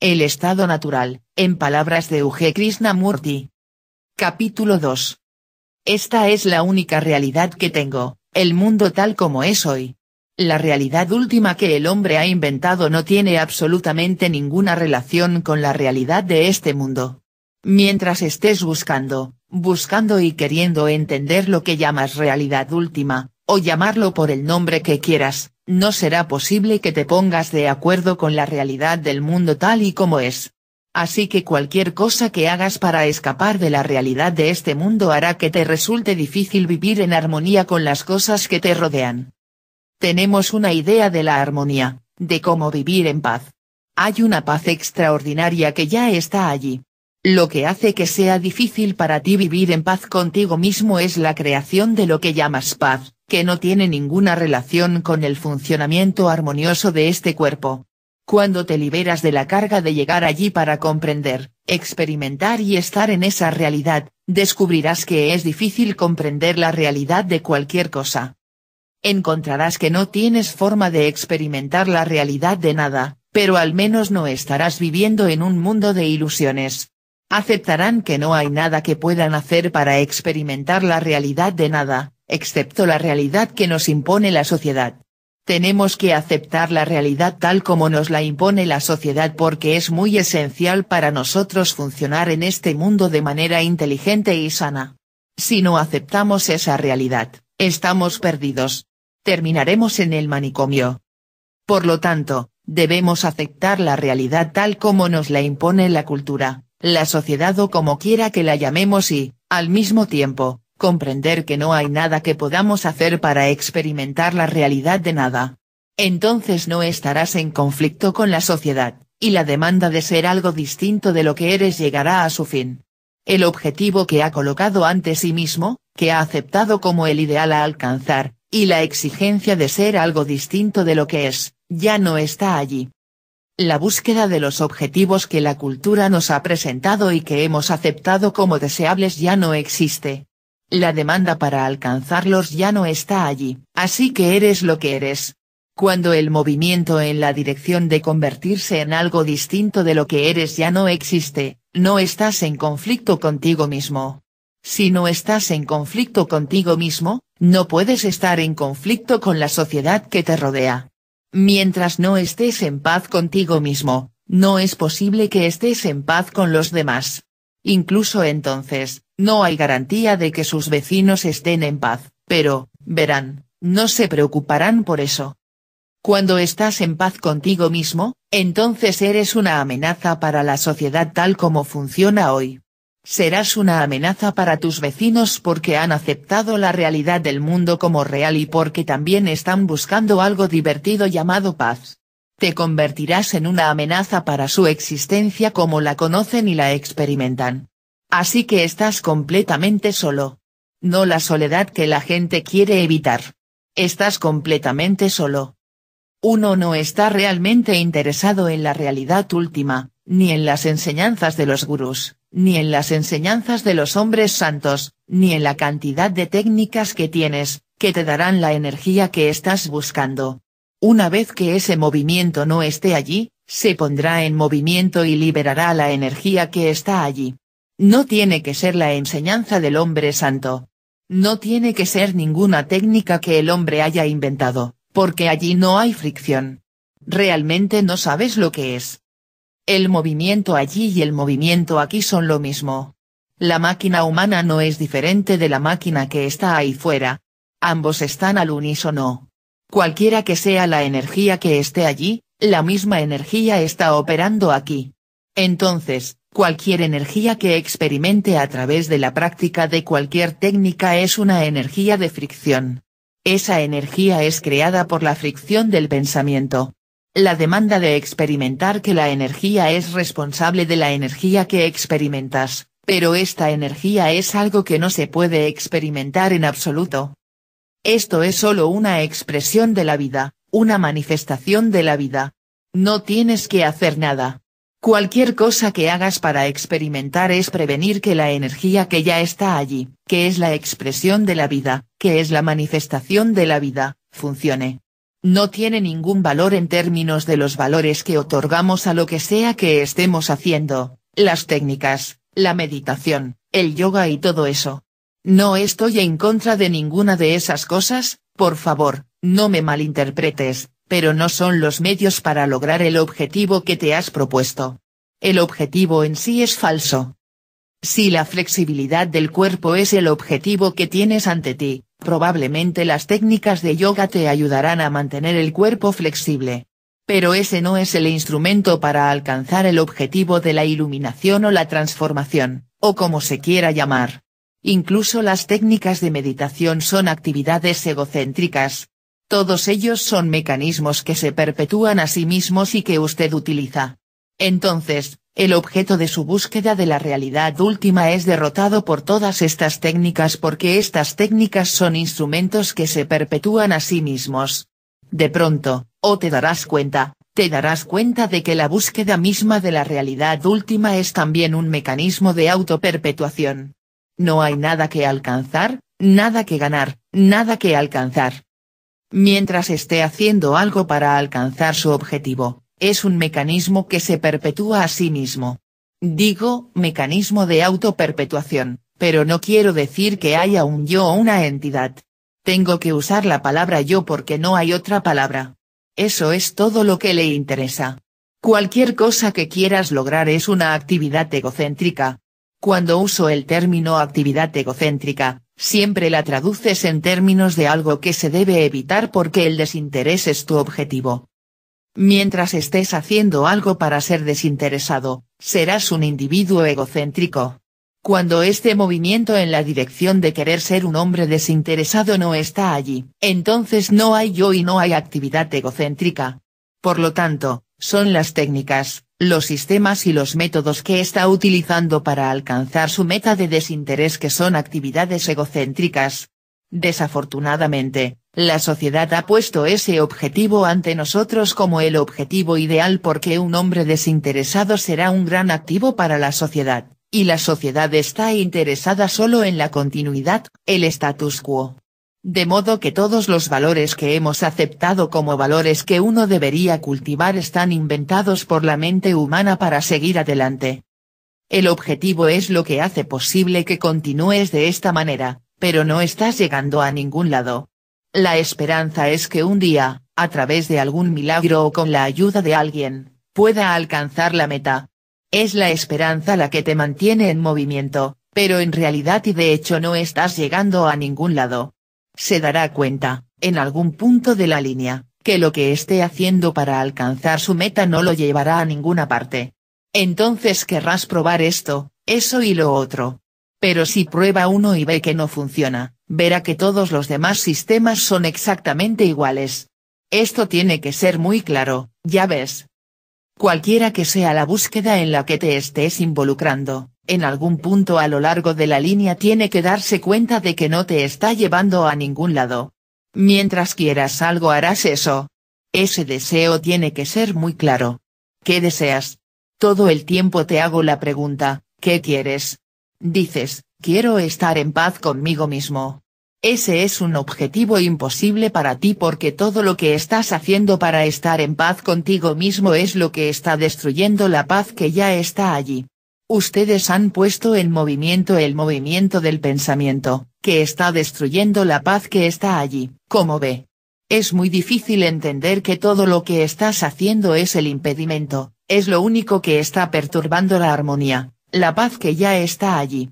El estado natural, en palabras de Uge Krishnamurti. Capítulo 2. Esta es la única realidad que tengo, el mundo tal como es hoy. La realidad última que el hombre ha inventado no tiene absolutamente ninguna relación con la realidad de este mundo. Mientras estés buscando, buscando y queriendo entender lo que llamas realidad última, o llamarlo por el nombre que quieras, no será posible que te pongas de acuerdo con la realidad del mundo tal y como es. Así que cualquier cosa que hagas para escapar de la realidad de este mundo hará que te resulte difícil vivir en armonía con las cosas que te rodean. Tenemos una idea de la armonía, de cómo vivir en paz. Hay una paz extraordinaria que ya está allí. Lo que hace que sea difícil para ti vivir en paz contigo mismo es la creación de lo que llamas paz que no tiene ninguna relación con el funcionamiento armonioso de este cuerpo. Cuando te liberas de la carga de llegar allí para comprender, experimentar y estar en esa realidad, descubrirás que es difícil comprender la realidad de cualquier cosa. Encontrarás que no tienes forma de experimentar la realidad de nada, pero al menos no estarás viviendo en un mundo de ilusiones. Aceptarán que no hay nada que puedan hacer para experimentar la realidad de nada, excepto la realidad que nos impone la sociedad. Tenemos que aceptar la realidad tal como nos la impone la sociedad porque es muy esencial para nosotros funcionar en este mundo de manera inteligente y sana. Si no aceptamos esa realidad, estamos perdidos. Terminaremos en el manicomio. Por lo tanto, debemos aceptar la realidad tal como nos la impone la cultura, la sociedad o como quiera que la llamemos y, al mismo tiempo, comprender que no hay nada que podamos hacer para experimentar la realidad de nada. Entonces no estarás en conflicto con la sociedad, y la demanda de ser algo distinto de lo que eres llegará a su fin. El objetivo que ha colocado ante sí mismo, que ha aceptado como el ideal a alcanzar, y la exigencia de ser algo distinto de lo que es, ya no está allí. La búsqueda de los objetivos que la cultura nos ha presentado y que hemos aceptado como deseables ya no existe, la demanda para alcanzarlos ya no está allí, así que eres lo que eres. Cuando el movimiento en la dirección de convertirse en algo distinto de lo que eres ya no existe, no estás en conflicto contigo mismo. Si no estás en conflicto contigo mismo, no puedes estar en conflicto con la sociedad que te rodea. Mientras no estés en paz contigo mismo, no es posible que estés en paz con los demás. Incluso entonces, no hay garantía de que sus vecinos estén en paz, pero, verán, no se preocuparán por eso. Cuando estás en paz contigo mismo, entonces eres una amenaza para la sociedad tal como funciona hoy. Serás una amenaza para tus vecinos porque han aceptado la realidad del mundo como real y porque también están buscando algo divertido llamado paz te convertirás en una amenaza para su existencia como la conocen y la experimentan. Así que estás completamente solo. No la soledad que la gente quiere evitar. Estás completamente solo. Uno no está realmente interesado en la realidad última, ni en las enseñanzas de los gurús, ni en las enseñanzas de los hombres santos, ni en la cantidad de técnicas que tienes, que te darán la energía que estás buscando. Una vez que ese movimiento no esté allí, se pondrá en movimiento y liberará la energía que está allí. No tiene que ser la enseñanza del hombre santo. No tiene que ser ninguna técnica que el hombre haya inventado, porque allí no hay fricción. Realmente no sabes lo que es. El movimiento allí y el movimiento aquí son lo mismo. La máquina humana no es diferente de la máquina que está ahí fuera. Ambos están al unísono. Cualquiera que sea la energía que esté allí, la misma energía está operando aquí. Entonces, cualquier energía que experimente a través de la práctica de cualquier técnica es una energía de fricción. Esa energía es creada por la fricción del pensamiento. La demanda de experimentar que la energía es responsable de la energía que experimentas, pero esta energía es algo que no se puede experimentar en absoluto. Esto es solo una expresión de la vida, una manifestación de la vida. No tienes que hacer nada. Cualquier cosa que hagas para experimentar es prevenir que la energía que ya está allí, que es la expresión de la vida, que es la manifestación de la vida, funcione. No tiene ningún valor en términos de los valores que otorgamos a lo que sea que estemos haciendo, las técnicas, la meditación, el yoga y todo eso. No estoy en contra de ninguna de esas cosas, por favor, no me malinterpretes, pero no son los medios para lograr el objetivo que te has propuesto. El objetivo en sí es falso. Si la flexibilidad del cuerpo es el objetivo que tienes ante ti, probablemente las técnicas de yoga te ayudarán a mantener el cuerpo flexible. Pero ese no es el instrumento para alcanzar el objetivo de la iluminación o la transformación, o como se quiera llamar. Incluso las técnicas de meditación son actividades egocéntricas. Todos ellos son mecanismos que se perpetúan a sí mismos y que usted utiliza. Entonces, el objeto de su búsqueda de la realidad última es derrotado por todas estas técnicas porque estas técnicas son instrumentos que se perpetúan a sí mismos. De pronto, o te darás cuenta, te darás cuenta de que la búsqueda misma de la realidad última es también un mecanismo de autoperpetuación. No hay nada que alcanzar, nada que ganar, nada que alcanzar. Mientras esté haciendo algo para alcanzar su objetivo, es un mecanismo que se perpetúa a sí mismo. Digo, mecanismo de autoperpetuación, pero no quiero decir que haya un yo o una entidad. Tengo que usar la palabra yo porque no hay otra palabra. Eso es todo lo que le interesa. Cualquier cosa que quieras lograr es una actividad egocéntrica, cuando uso el término actividad egocéntrica, siempre la traduces en términos de algo que se debe evitar porque el desinterés es tu objetivo. Mientras estés haciendo algo para ser desinteresado, serás un individuo egocéntrico. Cuando este movimiento en la dirección de querer ser un hombre desinteresado no está allí, entonces no hay yo y no hay actividad egocéntrica. Por lo tanto, son las técnicas, los sistemas y los métodos que está utilizando para alcanzar su meta de desinterés que son actividades egocéntricas. Desafortunadamente, la sociedad ha puesto ese objetivo ante nosotros como el objetivo ideal porque un hombre desinteresado será un gran activo para la sociedad, y la sociedad está interesada solo en la continuidad, el status quo de modo que todos los valores que hemos aceptado como valores que uno debería cultivar están inventados por la mente humana para seguir adelante. El objetivo es lo que hace posible que continúes de esta manera, pero no estás llegando a ningún lado. La esperanza es que un día, a través de algún milagro o con la ayuda de alguien, pueda alcanzar la meta. Es la esperanza la que te mantiene en movimiento, pero en realidad y de hecho no estás llegando a ningún lado se dará cuenta, en algún punto de la línea, que lo que esté haciendo para alcanzar su meta no lo llevará a ninguna parte. Entonces querrás probar esto, eso y lo otro. Pero si prueba uno y ve que no funciona, verá que todos los demás sistemas son exactamente iguales. Esto tiene que ser muy claro, ya ves. Cualquiera que sea la búsqueda en la que te estés involucrando, en algún punto a lo largo de la línea tiene que darse cuenta de que no te está llevando a ningún lado. Mientras quieras algo harás eso. Ese deseo tiene que ser muy claro. ¿Qué deseas? Todo el tiempo te hago la pregunta, ¿qué quieres? Dices, quiero estar en paz conmigo mismo. Ese es un objetivo imposible para ti porque todo lo que estás haciendo para estar en paz contigo mismo es lo que está destruyendo la paz que ya está allí. Ustedes han puesto en movimiento el movimiento del pensamiento, que está destruyendo la paz que está allí, como ve. Es muy difícil entender que todo lo que estás haciendo es el impedimento, es lo único que está perturbando la armonía, la paz que ya está allí.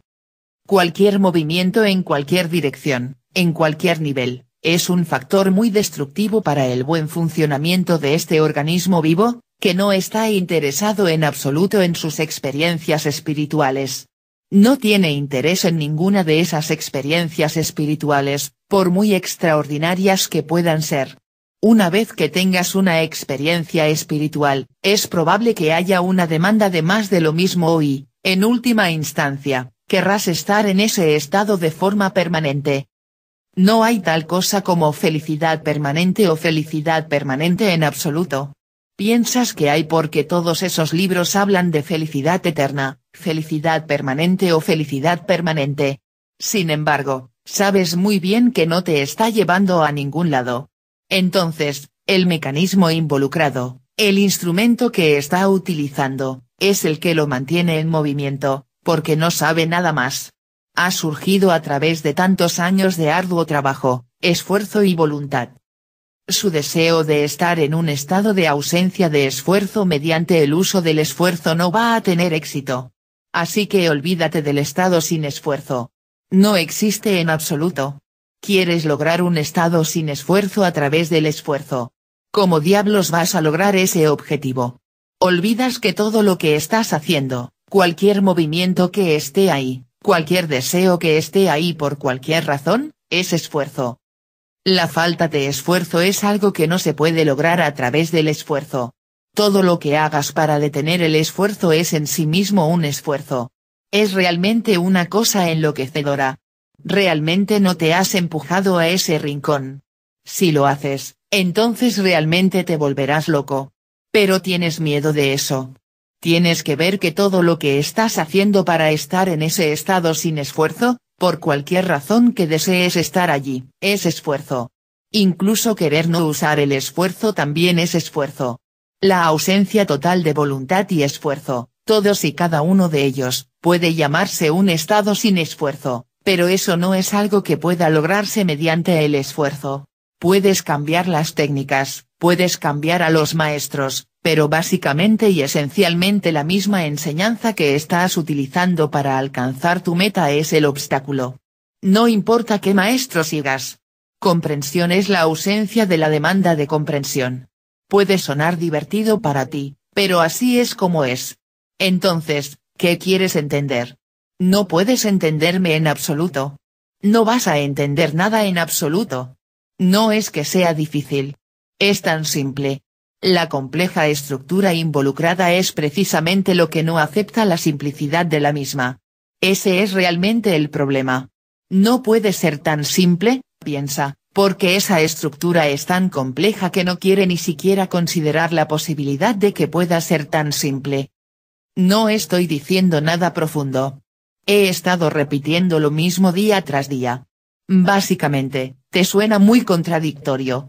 Cualquier movimiento en cualquier dirección, en cualquier nivel, es un factor muy destructivo para el buen funcionamiento de este organismo vivo, que no está interesado en absoluto en sus experiencias espirituales. No tiene interés en ninguna de esas experiencias espirituales, por muy extraordinarias que puedan ser. Una vez que tengas una experiencia espiritual, es probable que haya una demanda de más de lo mismo y, en última instancia, querrás estar en ese estado de forma permanente. No hay tal cosa como felicidad permanente o felicidad permanente en absoluto. Piensas que hay porque todos esos libros hablan de felicidad eterna, felicidad permanente o felicidad permanente. Sin embargo, sabes muy bien que no te está llevando a ningún lado. Entonces, el mecanismo involucrado, el instrumento que está utilizando, es el que lo mantiene en movimiento, porque no sabe nada más. Ha surgido a través de tantos años de arduo trabajo, esfuerzo y voluntad su deseo de estar en un estado de ausencia de esfuerzo mediante el uso del esfuerzo no va a tener éxito. Así que olvídate del estado sin esfuerzo. No existe en absoluto. Quieres lograr un estado sin esfuerzo a través del esfuerzo. ¿Cómo diablos vas a lograr ese objetivo? Olvidas que todo lo que estás haciendo, cualquier movimiento que esté ahí, cualquier deseo que esté ahí por cualquier razón, es esfuerzo. La falta de esfuerzo es algo que no se puede lograr a través del esfuerzo. Todo lo que hagas para detener el esfuerzo es en sí mismo un esfuerzo. Es realmente una cosa enloquecedora. Realmente no te has empujado a ese rincón. Si lo haces, entonces realmente te volverás loco. Pero tienes miedo de eso. Tienes que ver que todo lo que estás haciendo para estar en ese estado sin esfuerzo, por cualquier razón que desees estar allí, es esfuerzo. Incluso querer no usar el esfuerzo también es esfuerzo. La ausencia total de voluntad y esfuerzo, todos y cada uno de ellos, puede llamarse un estado sin esfuerzo, pero eso no es algo que pueda lograrse mediante el esfuerzo. Puedes cambiar las técnicas, Puedes cambiar a los maestros, pero básicamente y esencialmente la misma enseñanza que estás utilizando para alcanzar tu meta es el obstáculo. No importa qué maestro sigas. Comprensión es la ausencia de la demanda de comprensión. Puede sonar divertido para ti, pero así es como es. Entonces, ¿qué quieres entender? No puedes entenderme en absoluto. No vas a entender nada en absoluto. No es que sea difícil, es tan simple. La compleja estructura involucrada es precisamente lo que no acepta la simplicidad de la misma. Ese es realmente el problema. No puede ser tan simple, piensa, porque esa estructura es tan compleja que no quiere ni siquiera considerar la posibilidad de que pueda ser tan simple. No estoy diciendo nada profundo. He estado repitiendo lo mismo día tras día. Básicamente, te suena muy contradictorio,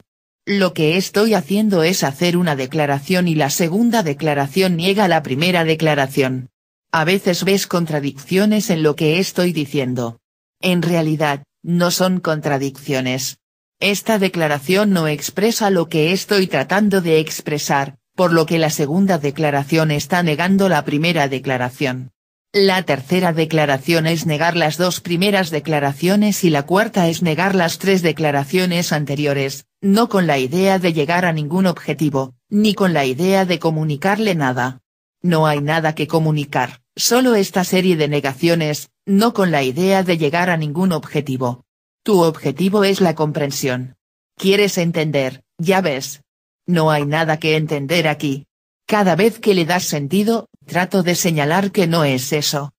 lo que estoy haciendo es hacer una declaración y la segunda declaración niega la primera declaración. A veces ves contradicciones en lo que estoy diciendo. En realidad, no son contradicciones. Esta declaración no expresa lo que estoy tratando de expresar, por lo que la segunda declaración está negando la primera declaración. La tercera declaración es negar las dos primeras declaraciones y la cuarta es negar las tres declaraciones anteriores, no con la idea de llegar a ningún objetivo, ni con la idea de comunicarle nada. No hay nada que comunicar, solo esta serie de negaciones, no con la idea de llegar a ningún objetivo. Tu objetivo es la comprensión. Quieres entender, ya ves. No hay nada que entender aquí. Cada vez que le das sentido, Trato de señalar que no es eso.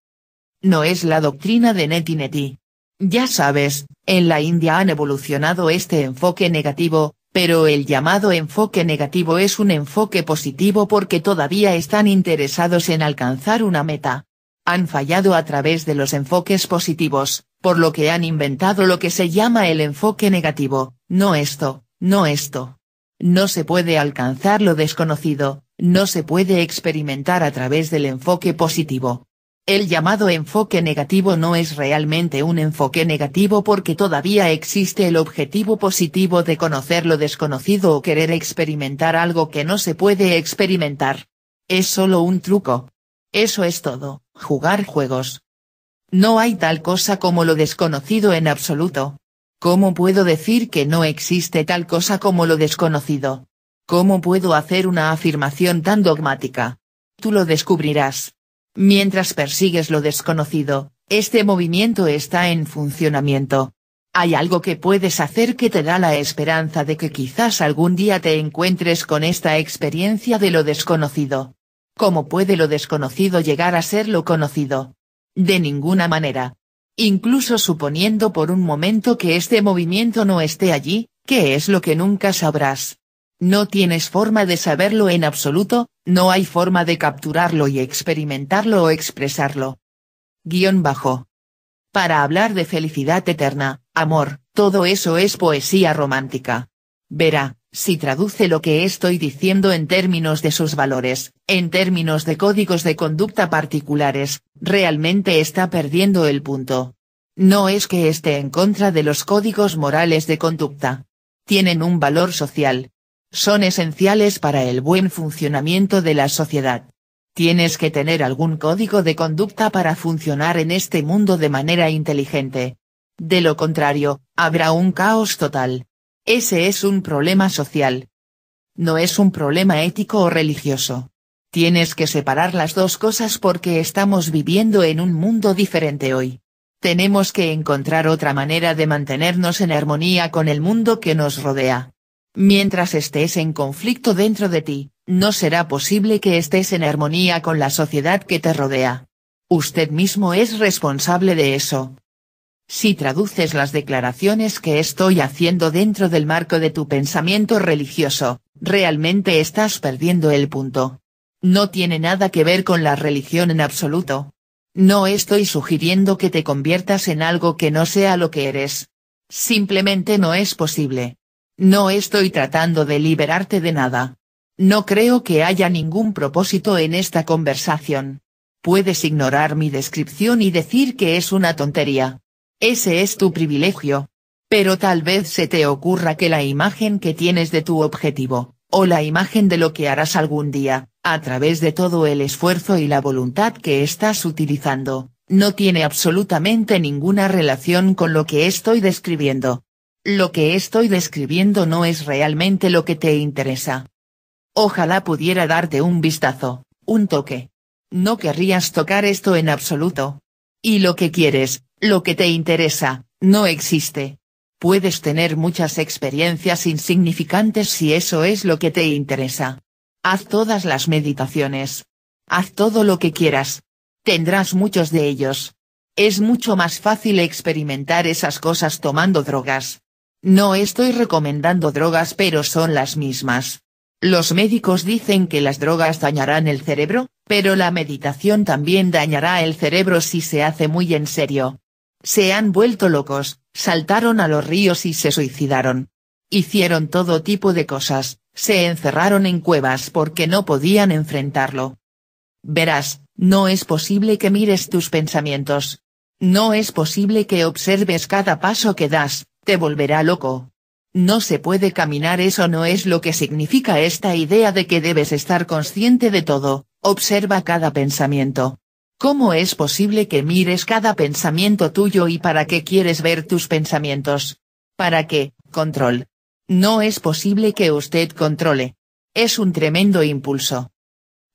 No es la doctrina de neti neti. Ya sabes, en la India han evolucionado este enfoque negativo, pero el llamado enfoque negativo es un enfoque positivo porque todavía están interesados en alcanzar una meta. Han fallado a través de los enfoques positivos, por lo que han inventado lo que se llama el enfoque negativo, no esto, no esto. No se puede alcanzar lo desconocido, no se puede experimentar a través del enfoque positivo. El llamado enfoque negativo no es realmente un enfoque negativo porque todavía existe el objetivo positivo de conocer lo desconocido o querer experimentar algo que no se puede experimentar. Es solo un truco. Eso es todo, jugar juegos. No hay tal cosa como lo desconocido en absoluto. ¿Cómo puedo decir que no existe tal cosa como lo desconocido? ¿Cómo puedo hacer una afirmación tan dogmática? Tú lo descubrirás. Mientras persigues lo desconocido, este movimiento está en funcionamiento. Hay algo que puedes hacer que te da la esperanza de que quizás algún día te encuentres con esta experiencia de lo desconocido. ¿Cómo puede lo desconocido llegar a ser lo conocido? De ninguna manera. Incluso suponiendo por un momento que este movimiento no esté allí, ¿qué es lo que nunca sabrás? No tienes forma de saberlo en absoluto, no hay forma de capturarlo y experimentarlo o expresarlo. Guión bajo. Para hablar de felicidad eterna, amor, todo eso es poesía romántica. Verá, si traduce lo que estoy diciendo en términos de sus valores, en términos de códigos de conducta particulares, realmente está perdiendo el punto. No es que esté en contra de los códigos morales de conducta. Tienen un valor social, son esenciales para el buen funcionamiento de la sociedad. Tienes que tener algún código de conducta para funcionar en este mundo de manera inteligente. De lo contrario, habrá un caos total. Ese es un problema social. No es un problema ético o religioso. Tienes que separar las dos cosas porque estamos viviendo en un mundo diferente hoy. Tenemos que encontrar otra manera de mantenernos en armonía con el mundo que nos rodea. Mientras estés en conflicto dentro de ti, no será posible que estés en armonía con la sociedad que te rodea. Usted mismo es responsable de eso. Si traduces las declaraciones que estoy haciendo dentro del marco de tu pensamiento religioso, realmente estás perdiendo el punto. No tiene nada que ver con la religión en absoluto. No estoy sugiriendo que te conviertas en algo que no sea lo que eres. Simplemente no es posible. No estoy tratando de liberarte de nada. No creo que haya ningún propósito en esta conversación. Puedes ignorar mi descripción y decir que es una tontería. Ese es tu privilegio. Pero tal vez se te ocurra que la imagen que tienes de tu objetivo, o la imagen de lo que harás algún día, a través de todo el esfuerzo y la voluntad que estás utilizando, no tiene absolutamente ninguna relación con lo que estoy describiendo lo que estoy describiendo no es realmente lo que te interesa. Ojalá pudiera darte un vistazo, un toque. No querrías tocar esto en absoluto. Y lo que quieres, lo que te interesa, no existe. Puedes tener muchas experiencias insignificantes si eso es lo que te interesa. Haz todas las meditaciones. Haz todo lo que quieras. Tendrás muchos de ellos. Es mucho más fácil experimentar esas cosas tomando drogas. No estoy recomendando drogas pero son las mismas. Los médicos dicen que las drogas dañarán el cerebro, pero la meditación también dañará el cerebro si se hace muy en serio. Se han vuelto locos, saltaron a los ríos y se suicidaron. Hicieron todo tipo de cosas, se encerraron en cuevas porque no podían enfrentarlo. Verás, no es posible que mires tus pensamientos. No es posible que observes cada paso que das, te volverá loco. No se puede caminar eso no es lo que significa esta idea de que debes estar consciente de todo, observa cada pensamiento. ¿Cómo es posible que mires cada pensamiento tuyo y para qué quieres ver tus pensamientos? ¿Para qué, control? No es posible que usted controle. Es un tremendo impulso.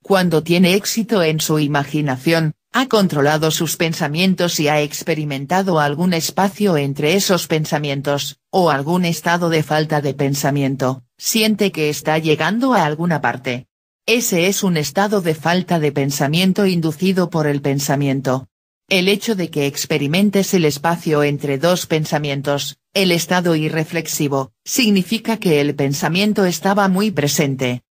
Cuando tiene éxito en su imaginación, ha controlado sus pensamientos y ha experimentado algún espacio entre esos pensamientos, o algún estado de falta de pensamiento, siente que está llegando a alguna parte. Ese es un estado de falta de pensamiento inducido por el pensamiento. El hecho de que experimentes el espacio entre dos pensamientos, el estado irreflexivo, significa que el pensamiento estaba muy presente.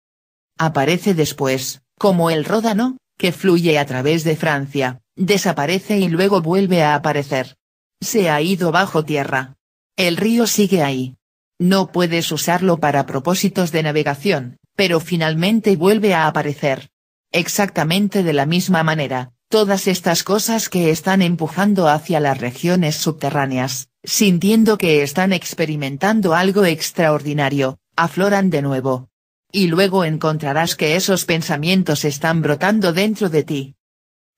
Aparece después, como el ródano, que fluye a través de Francia, desaparece y luego vuelve a aparecer. Se ha ido bajo tierra. El río sigue ahí. No puedes usarlo para propósitos de navegación, pero finalmente vuelve a aparecer. Exactamente de la misma manera, todas estas cosas que están empujando hacia las regiones subterráneas, sintiendo que están experimentando algo extraordinario, afloran de nuevo, y luego encontrarás que esos pensamientos están brotando dentro de ti.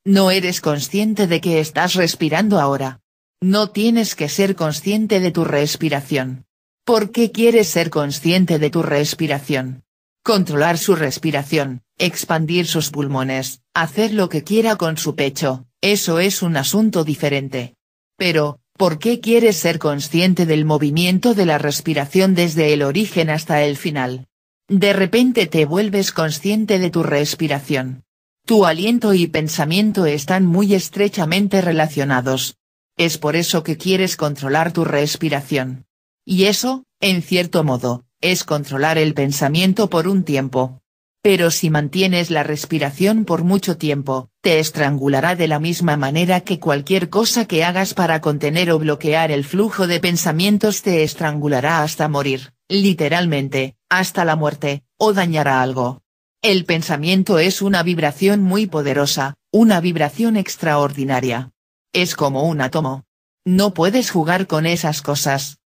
No eres consciente de que estás respirando ahora. No tienes que ser consciente de tu respiración. ¿Por qué quieres ser consciente de tu respiración? Controlar su respiración, expandir sus pulmones, hacer lo que quiera con su pecho, eso es un asunto diferente. Pero, ¿por qué quieres ser consciente del movimiento de la respiración desde el origen hasta el final? De repente te vuelves consciente de tu respiración. Tu aliento y pensamiento están muy estrechamente relacionados. Es por eso que quieres controlar tu respiración. Y eso, en cierto modo, es controlar el pensamiento por un tiempo. Pero si mantienes la respiración por mucho tiempo, te estrangulará de la misma manera que cualquier cosa que hagas para contener o bloquear el flujo de pensamientos te estrangulará hasta morir, literalmente, hasta la muerte, o dañará algo. El pensamiento es una vibración muy poderosa, una vibración extraordinaria. Es como un átomo. No puedes jugar con esas cosas.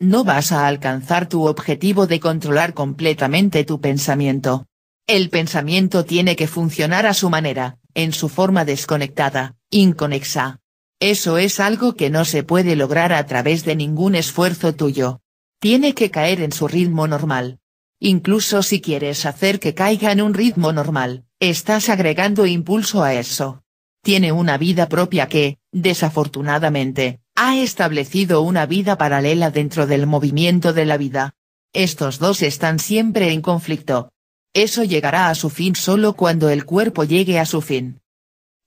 No vas a alcanzar tu objetivo de controlar completamente tu pensamiento. El pensamiento tiene que funcionar a su manera, en su forma desconectada, inconexa. Eso es algo que no se puede lograr a través de ningún esfuerzo tuyo. Tiene que caer en su ritmo normal. Incluso si quieres hacer que caiga en un ritmo normal, estás agregando impulso a eso. Tiene una vida propia que, desafortunadamente, ha establecido una vida paralela dentro del movimiento de la vida. Estos dos están siempre en conflicto. Eso llegará a su fin solo cuando el cuerpo llegue a su fin.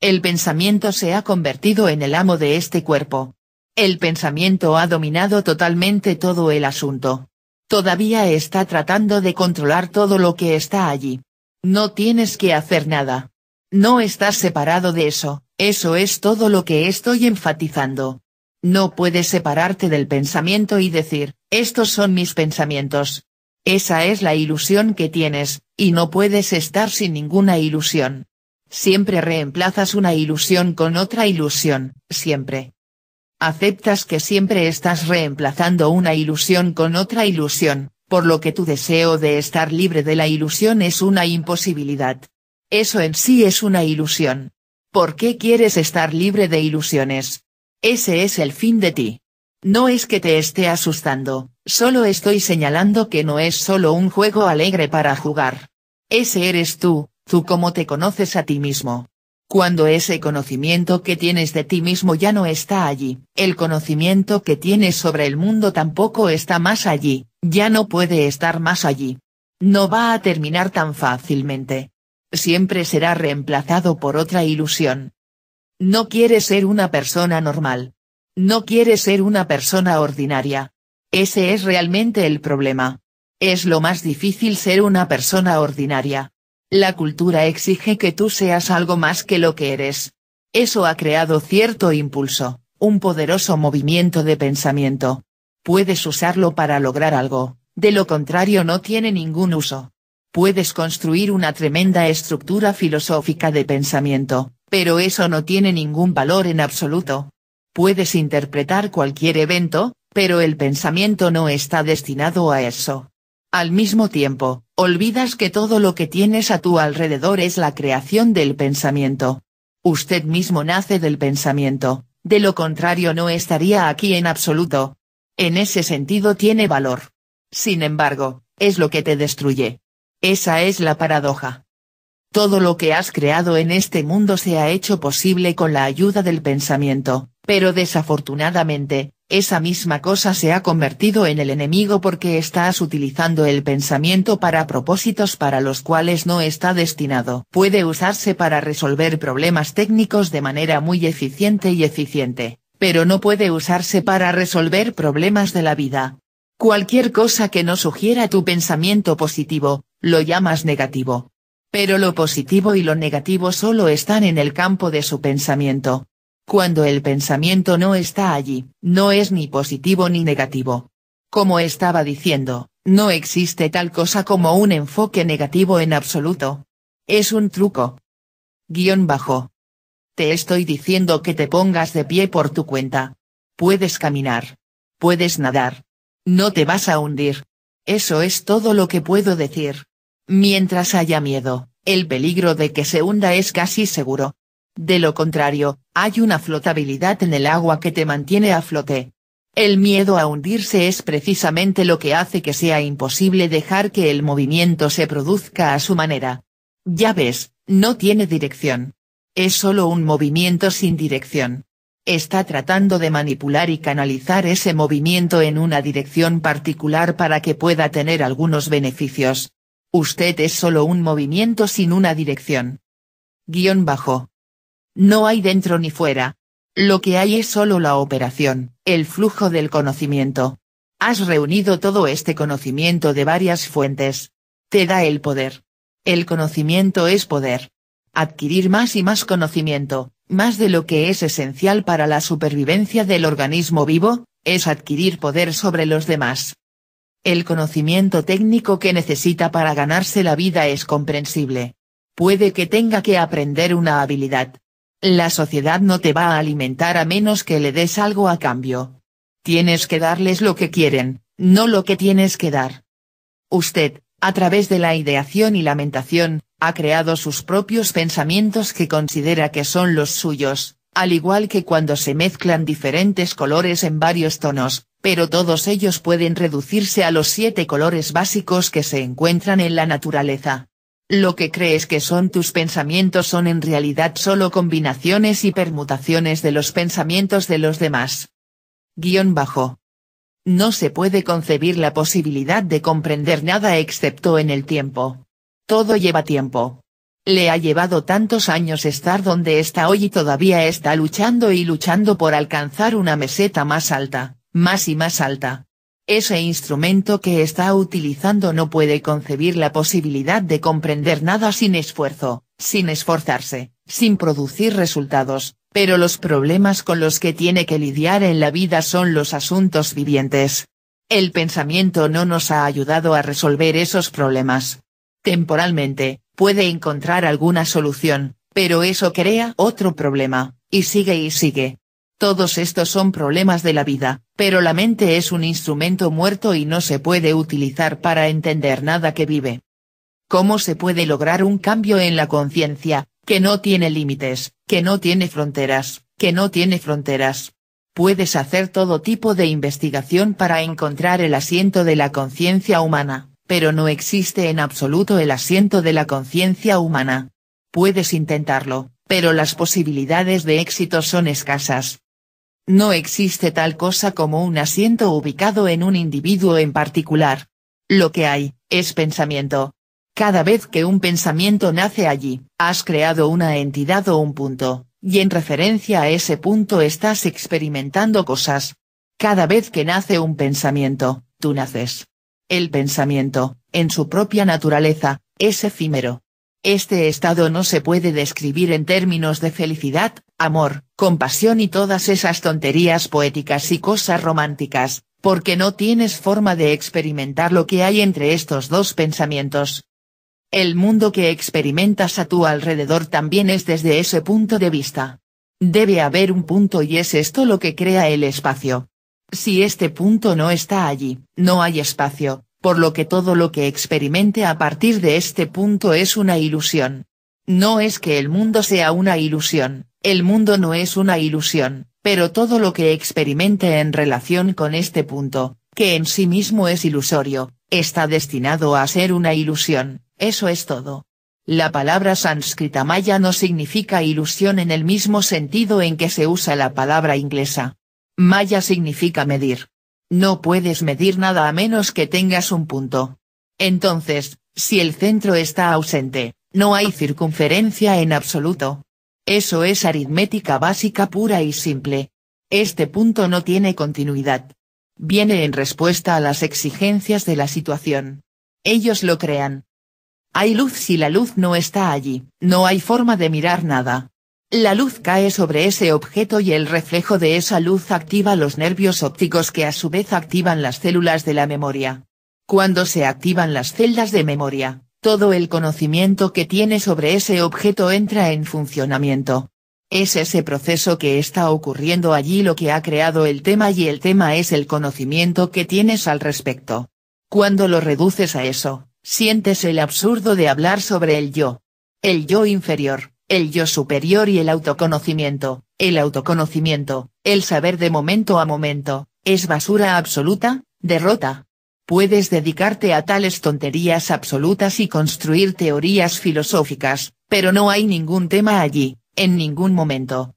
El pensamiento se ha convertido en el amo de este cuerpo, el pensamiento ha dominado totalmente todo el asunto. Todavía está tratando de controlar todo lo que está allí. No tienes que hacer nada. No estás separado de eso, eso es todo lo que estoy enfatizando. No puedes separarte del pensamiento y decir, estos son mis pensamientos. Esa es la ilusión que tienes, y no puedes estar sin ninguna ilusión. Siempre reemplazas una ilusión con otra ilusión, siempre aceptas que siempre estás reemplazando una ilusión con otra ilusión, por lo que tu deseo de estar libre de la ilusión es una imposibilidad. Eso en sí es una ilusión. ¿Por qué quieres estar libre de ilusiones? Ese es el fin de ti. No es que te esté asustando, solo estoy señalando que no es solo un juego alegre para jugar. Ese eres tú, tú como te conoces a ti mismo cuando ese conocimiento que tienes de ti mismo ya no está allí, el conocimiento que tienes sobre el mundo tampoco está más allí, ya no puede estar más allí. No va a terminar tan fácilmente. Siempre será reemplazado por otra ilusión. No quiere ser una persona normal. No quiere ser una persona ordinaria. Ese es realmente el problema. Es lo más difícil ser una persona ordinaria. La cultura exige que tú seas algo más que lo que eres. Eso ha creado cierto impulso, un poderoso movimiento de pensamiento. Puedes usarlo para lograr algo, de lo contrario no tiene ningún uso. Puedes construir una tremenda estructura filosófica de pensamiento, pero eso no tiene ningún valor en absoluto. Puedes interpretar cualquier evento, pero el pensamiento no está destinado a eso. Al mismo tiempo, olvidas que todo lo que tienes a tu alrededor es la creación del pensamiento. Usted mismo nace del pensamiento, de lo contrario no estaría aquí en absoluto. En ese sentido tiene valor. Sin embargo, es lo que te destruye. Esa es la paradoja. Todo lo que has creado en este mundo se ha hecho posible con la ayuda del pensamiento, pero desafortunadamente, esa misma cosa se ha convertido en el enemigo porque estás utilizando el pensamiento para propósitos para los cuales no está destinado. Puede usarse para resolver problemas técnicos de manera muy eficiente y eficiente, pero no puede usarse para resolver problemas de la vida. Cualquier cosa que no sugiera tu pensamiento positivo, lo llamas negativo. Pero lo positivo y lo negativo solo están en el campo de su pensamiento. Cuando el pensamiento no está allí, no es ni positivo ni negativo. Como estaba diciendo, no existe tal cosa como un enfoque negativo en absoluto. Es un truco. Guión bajo. Te estoy diciendo que te pongas de pie por tu cuenta. Puedes caminar. Puedes nadar. No te vas a hundir. Eso es todo lo que puedo decir. Mientras haya miedo, el peligro de que se hunda es casi seguro. De lo contrario, hay una flotabilidad en el agua que te mantiene a flote. El miedo a hundirse es precisamente lo que hace que sea imposible dejar que el movimiento se produzca a su manera. Ya ves, no tiene dirección. Es solo un movimiento sin dirección. Está tratando de manipular y canalizar ese movimiento en una dirección particular para que pueda tener algunos beneficios. Usted es solo un movimiento sin una dirección. Guión bajo. No hay dentro ni fuera. Lo que hay es solo la operación, el flujo del conocimiento. Has reunido todo este conocimiento de varias fuentes. Te da el poder. El conocimiento es poder. Adquirir más y más conocimiento, más de lo que es esencial para la supervivencia del organismo vivo, es adquirir poder sobre los demás. El conocimiento técnico que necesita para ganarse la vida es comprensible. Puede que tenga que aprender una habilidad, la sociedad no te va a alimentar a menos que le des algo a cambio. Tienes que darles lo que quieren, no lo que tienes que dar. Usted, a través de la ideación y lamentación, ha creado sus propios pensamientos que considera que son los suyos, al igual que cuando se mezclan diferentes colores en varios tonos, pero todos ellos pueden reducirse a los siete colores básicos que se encuentran en la naturaleza. Lo que crees que son tus pensamientos son en realidad solo combinaciones y permutaciones de los pensamientos de los demás. Guión bajo. No se puede concebir la posibilidad de comprender nada excepto en el tiempo. Todo lleva tiempo. Le ha llevado tantos años estar donde está hoy y todavía está luchando y luchando por alcanzar una meseta más alta, más y más alta. Ese instrumento que está utilizando no puede concebir la posibilidad de comprender nada sin esfuerzo, sin esforzarse, sin producir resultados, pero los problemas con los que tiene que lidiar en la vida son los asuntos vivientes. El pensamiento no nos ha ayudado a resolver esos problemas. Temporalmente, puede encontrar alguna solución, pero eso crea otro problema, y sigue y sigue, todos estos son problemas de la vida, pero la mente es un instrumento muerto y no se puede utilizar para entender nada que vive. ¿Cómo se puede lograr un cambio en la conciencia, que no tiene límites, que no tiene fronteras, que no tiene fronteras? Puedes hacer todo tipo de investigación para encontrar el asiento de la conciencia humana, pero no existe en absoluto el asiento de la conciencia humana. Puedes intentarlo, pero las posibilidades de éxito son escasas, no existe tal cosa como un asiento ubicado en un individuo en particular. Lo que hay, es pensamiento. Cada vez que un pensamiento nace allí, has creado una entidad o un punto, y en referencia a ese punto estás experimentando cosas. Cada vez que nace un pensamiento, tú naces. El pensamiento, en su propia naturaleza, es efímero. Este estado no se puede describir en términos de felicidad, amor, compasión y todas esas tonterías poéticas y cosas románticas, porque no tienes forma de experimentar lo que hay entre estos dos pensamientos. El mundo que experimentas a tu alrededor también es desde ese punto de vista. Debe haber un punto y es esto lo que crea el espacio. Si este punto no está allí, no hay espacio, por lo que todo lo que experimente a partir de este punto es una ilusión. No es que el mundo sea una ilusión, el mundo no es una ilusión, pero todo lo que experimente en relación con este punto, que en sí mismo es ilusorio, está destinado a ser una ilusión, eso es todo. La palabra sánscrita maya no significa ilusión en el mismo sentido en que se usa la palabra inglesa. Maya significa medir. No puedes medir nada a menos que tengas un punto. Entonces, si el centro está ausente, no hay circunferencia en absoluto. Eso es aritmética básica pura y simple. Este punto no tiene continuidad. Viene en respuesta a las exigencias de la situación. Ellos lo crean. Hay luz si la luz no está allí, no hay forma de mirar nada. La luz cae sobre ese objeto y el reflejo de esa luz activa los nervios ópticos que a su vez activan las células de la memoria. Cuando se activan las celdas de memoria, todo el conocimiento que tiene sobre ese objeto entra en funcionamiento. Es ese proceso que está ocurriendo allí lo que ha creado el tema y el tema es el conocimiento que tienes al respecto. Cuando lo reduces a eso, sientes el absurdo de hablar sobre el yo. El yo inferior, el yo superior y el autoconocimiento, el autoconocimiento, el saber de momento a momento, es basura absoluta, derrota puedes dedicarte a tales tonterías absolutas y construir teorías filosóficas, pero no hay ningún tema allí, en ningún momento.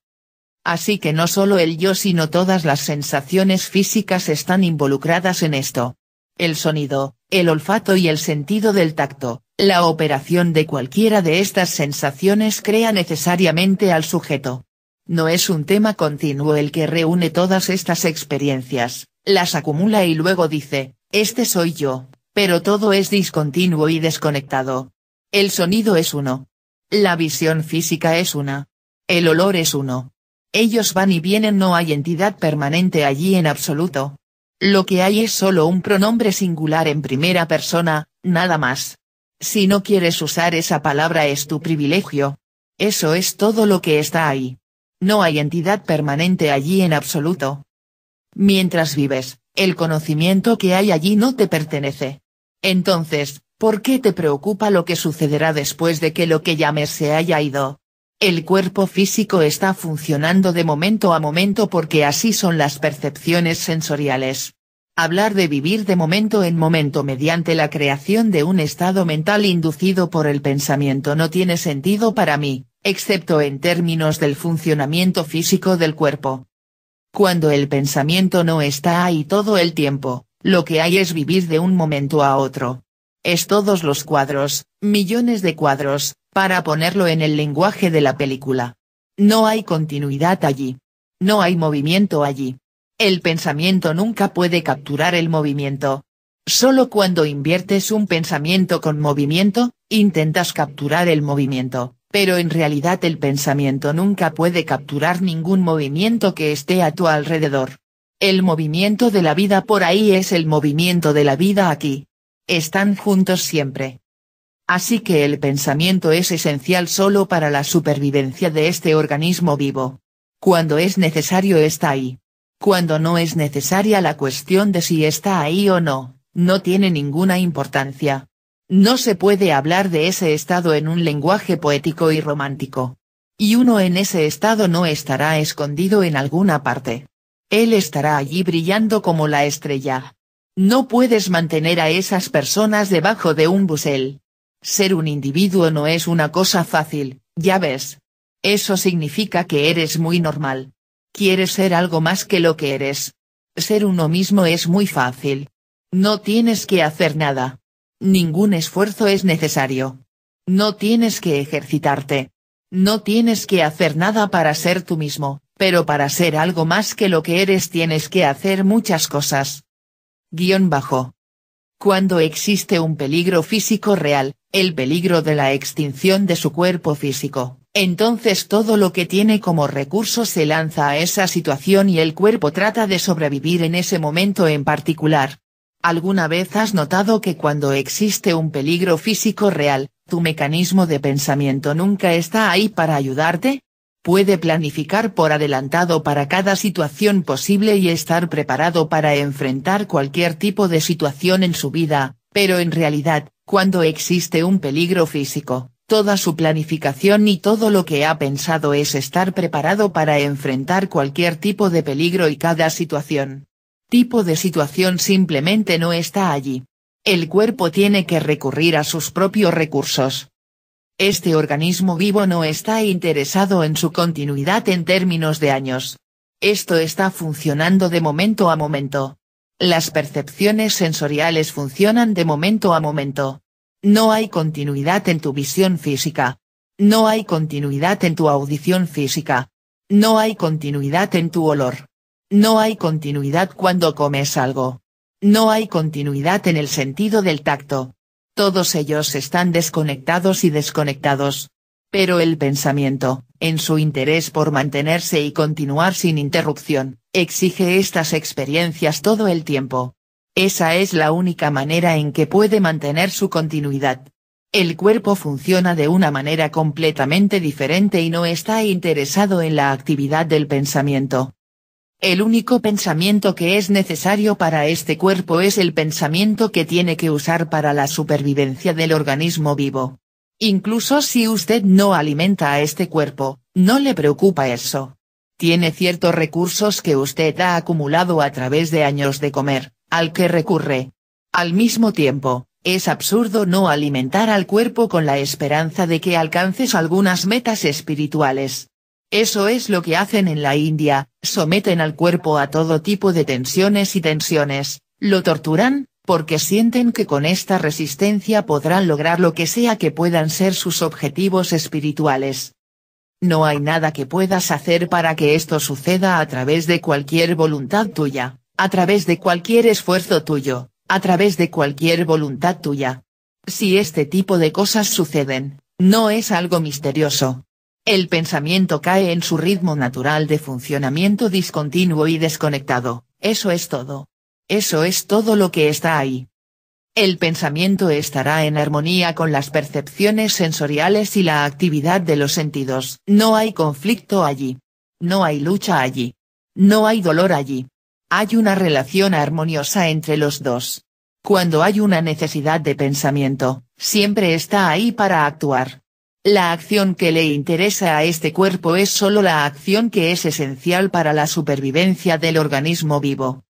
Así que no solo el yo sino todas las sensaciones físicas están involucradas en esto. El sonido, el olfato y el sentido del tacto, la operación de cualquiera de estas sensaciones crea necesariamente al sujeto. No es un tema continuo el que reúne todas estas experiencias, las acumula y luego dice, este soy yo, pero todo es discontinuo y desconectado. El sonido es uno. La visión física es una. El olor es uno. Ellos van y vienen, no hay entidad permanente allí en absoluto. Lo que hay es solo un pronombre singular en primera persona, nada más. Si no quieres usar esa palabra es tu privilegio. Eso es todo lo que está ahí. No hay entidad permanente allí en absoluto. Mientras vives, el conocimiento que hay allí no te pertenece. Entonces, ¿por qué te preocupa lo que sucederá después de que lo que llames se haya ido? El cuerpo físico está funcionando de momento a momento porque así son las percepciones sensoriales. Hablar de vivir de momento en momento mediante la creación de un estado mental inducido por el pensamiento no tiene sentido para mí, excepto en términos del funcionamiento físico del cuerpo. Cuando el pensamiento no está ahí todo el tiempo, lo que hay es vivir de un momento a otro. Es todos los cuadros, millones de cuadros, para ponerlo en el lenguaje de la película. No hay continuidad allí. No hay movimiento allí. El pensamiento nunca puede capturar el movimiento. Solo cuando inviertes un pensamiento con movimiento, intentas capturar el movimiento pero en realidad el pensamiento nunca puede capturar ningún movimiento que esté a tu alrededor. El movimiento de la vida por ahí es el movimiento de la vida aquí. Están juntos siempre. Así que el pensamiento es esencial solo para la supervivencia de este organismo vivo. Cuando es necesario está ahí. Cuando no es necesaria la cuestión de si está ahí o no, no tiene ninguna importancia. No se puede hablar de ese estado en un lenguaje poético y romántico. Y uno en ese estado no estará escondido en alguna parte. Él estará allí brillando como la estrella. No puedes mantener a esas personas debajo de un busel. Ser un individuo no es una cosa fácil, ya ves. Eso significa que eres muy normal. Quieres ser algo más que lo que eres. Ser uno mismo es muy fácil. No tienes que hacer nada ningún esfuerzo es necesario. No tienes que ejercitarte. No tienes que hacer nada para ser tú mismo, pero para ser algo más que lo que eres tienes que hacer muchas cosas. Guión bajo. Cuando existe un peligro físico real, el peligro de la extinción de su cuerpo físico, entonces todo lo que tiene como recurso se lanza a esa situación y el cuerpo trata de sobrevivir en ese momento en particular, ¿Alguna vez has notado que cuando existe un peligro físico real, tu mecanismo de pensamiento nunca está ahí para ayudarte? Puede planificar por adelantado para cada situación posible y estar preparado para enfrentar cualquier tipo de situación en su vida, pero en realidad, cuando existe un peligro físico, toda su planificación y todo lo que ha pensado es estar preparado para enfrentar cualquier tipo de peligro y cada situación tipo de situación simplemente no está allí. El cuerpo tiene que recurrir a sus propios recursos. Este organismo vivo no está interesado en su continuidad en términos de años. Esto está funcionando de momento a momento. Las percepciones sensoriales funcionan de momento a momento. No hay continuidad en tu visión física. No hay continuidad en tu audición física. No hay continuidad en tu olor. No hay continuidad cuando comes algo. No hay continuidad en el sentido del tacto. Todos ellos están desconectados y desconectados. Pero el pensamiento, en su interés por mantenerse y continuar sin interrupción, exige estas experiencias todo el tiempo. Esa es la única manera en que puede mantener su continuidad. El cuerpo funciona de una manera completamente diferente y no está interesado en la actividad del pensamiento, el único pensamiento que es necesario para este cuerpo es el pensamiento que tiene que usar para la supervivencia del organismo vivo. Incluso si usted no alimenta a este cuerpo, no le preocupa eso. Tiene ciertos recursos que usted ha acumulado a través de años de comer, al que recurre. Al mismo tiempo, es absurdo no alimentar al cuerpo con la esperanza de que alcances algunas metas espirituales. Eso es lo que hacen en la India, someten al cuerpo a todo tipo de tensiones y tensiones, lo torturan, porque sienten que con esta resistencia podrán lograr lo que sea que puedan ser sus objetivos espirituales. No hay nada que puedas hacer para que esto suceda a través de cualquier voluntad tuya, a través de cualquier esfuerzo tuyo, a través de cualquier voluntad tuya. Si este tipo de cosas suceden, no es algo misterioso el pensamiento cae en su ritmo natural de funcionamiento discontinuo y desconectado, eso es todo. Eso es todo lo que está ahí. El pensamiento estará en armonía con las percepciones sensoriales y la actividad de los sentidos. No hay conflicto allí. No hay lucha allí. No hay dolor allí. Hay una relación armoniosa entre los dos. Cuando hay una necesidad de pensamiento, siempre está ahí para actuar. La acción que le interesa a este cuerpo es solo la acción que es esencial para la supervivencia del organismo vivo.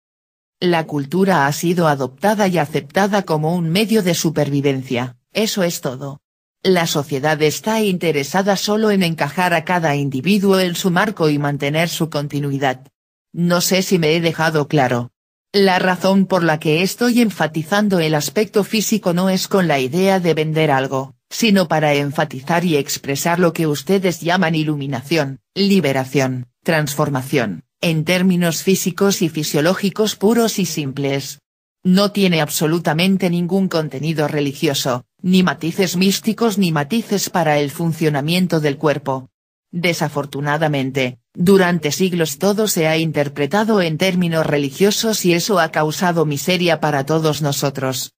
La cultura ha sido adoptada y aceptada como un medio de supervivencia, eso es todo. La sociedad está interesada solo en encajar a cada individuo en su marco y mantener su continuidad. No sé si me he dejado claro. La razón por la que estoy enfatizando el aspecto físico no es con la idea de vender algo sino para enfatizar y expresar lo que ustedes llaman iluminación, liberación, transformación, en términos físicos y fisiológicos puros y simples. No tiene absolutamente ningún contenido religioso, ni matices místicos ni matices para el funcionamiento del cuerpo. Desafortunadamente, durante siglos todo se ha interpretado en términos religiosos y eso ha causado miseria para todos nosotros.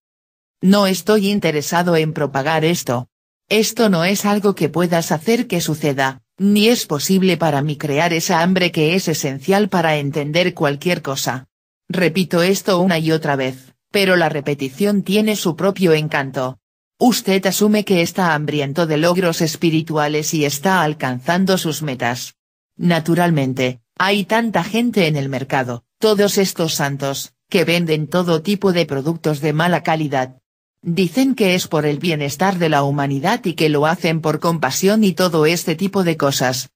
No estoy interesado en propagar esto. Esto no es algo que puedas hacer que suceda, ni es posible para mí crear esa hambre que es esencial para entender cualquier cosa. Repito esto una y otra vez, pero la repetición tiene su propio encanto. Usted asume que está hambriento de logros espirituales y está alcanzando sus metas. Naturalmente, hay tanta gente en el mercado, todos estos santos, que venden todo tipo de productos de mala calidad, Dicen que es por el bienestar de la humanidad y que lo hacen por compasión y todo este tipo de cosas.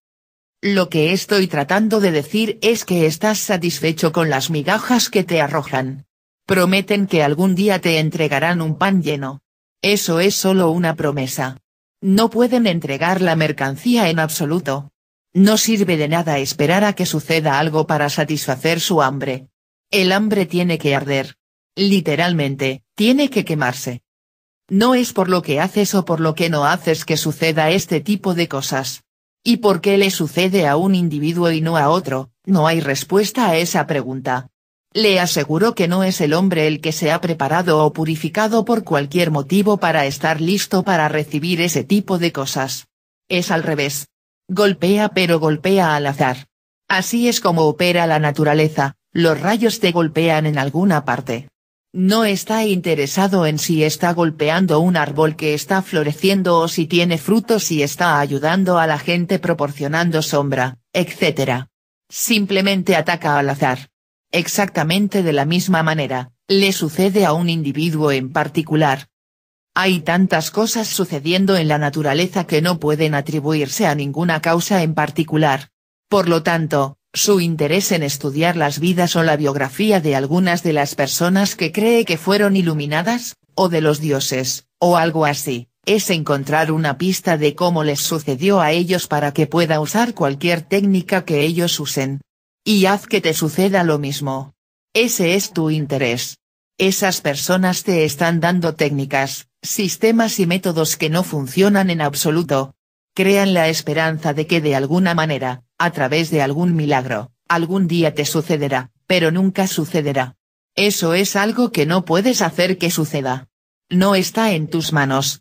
Lo que estoy tratando de decir es que estás satisfecho con las migajas que te arrojan. Prometen que algún día te entregarán un pan lleno. Eso es solo una promesa. No pueden entregar la mercancía en absoluto. No sirve de nada esperar a que suceda algo para satisfacer su hambre. El hambre tiene que arder literalmente, tiene que quemarse. No es por lo que haces o por lo que no haces que suceda este tipo de cosas. ¿Y por qué le sucede a un individuo y no a otro? No hay respuesta a esa pregunta. Le aseguro que no es el hombre el que se ha preparado o purificado por cualquier motivo para estar listo para recibir ese tipo de cosas. Es al revés. Golpea pero golpea al azar. Así es como opera la naturaleza, los rayos te golpean en alguna parte. No está interesado en si está golpeando un árbol que está floreciendo o si tiene frutos y está ayudando a la gente proporcionando sombra, etc. Simplemente ataca al azar. Exactamente de la misma manera, le sucede a un individuo en particular. Hay tantas cosas sucediendo en la naturaleza que no pueden atribuirse a ninguna causa en particular. Por lo tanto, su interés en estudiar las vidas o la biografía de algunas de las personas que cree que fueron iluminadas, o de los dioses, o algo así, es encontrar una pista de cómo les sucedió a ellos para que pueda usar cualquier técnica que ellos usen. Y haz que te suceda lo mismo. Ese es tu interés. Esas personas te están dando técnicas, sistemas y métodos que no funcionan en absoluto. Crean la esperanza de que de alguna manera, a través de algún milagro, algún día te sucederá, pero nunca sucederá. Eso es algo que no puedes hacer que suceda. No está en tus manos.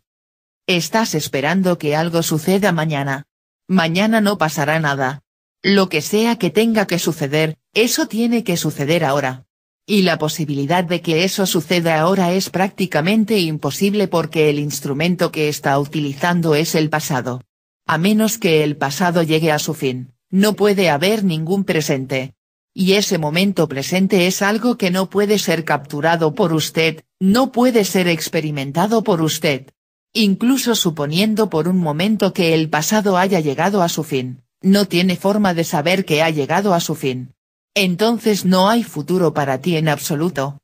Estás esperando que algo suceda mañana. Mañana no pasará nada. Lo que sea que tenga que suceder, eso tiene que suceder ahora. Y la posibilidad de que eso suceda ahora es prácticamente imposible porque el instrumento que está utilizando es el pasado. A menos que el pasado llegue a su fin, no puede haber ningún presente. Y ese momento presente es algo que no puede ser capturado por usted, no puede ser experimentado por usted. Incluso suponiendo por un momento que el pasado haya llegado a su fin, no tiene forma de saber que ha llegado a su fin. Entonces no hay futuro para ti en absoluto.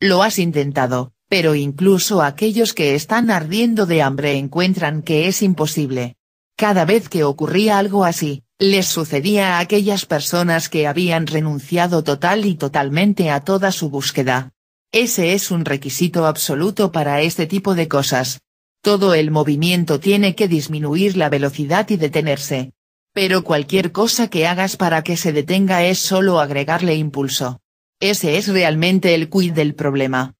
Lo has intentado, pero incluso aquellos que están ardiendo de hambre encuentran que es imposible. Cada vez que ocurría algo así, les sucedía a aquellas personas que habían renunciado total y totalmente a toda su búsqueda. Ese es un requisito absoluto para este tipo de cosas. Todo el movimiento tiene que disminuir la velocidad y detenerse. Pero cualquier cosa que hagas para que se detenga es solo agregarle impulso. Ese es realmente el quid del problema.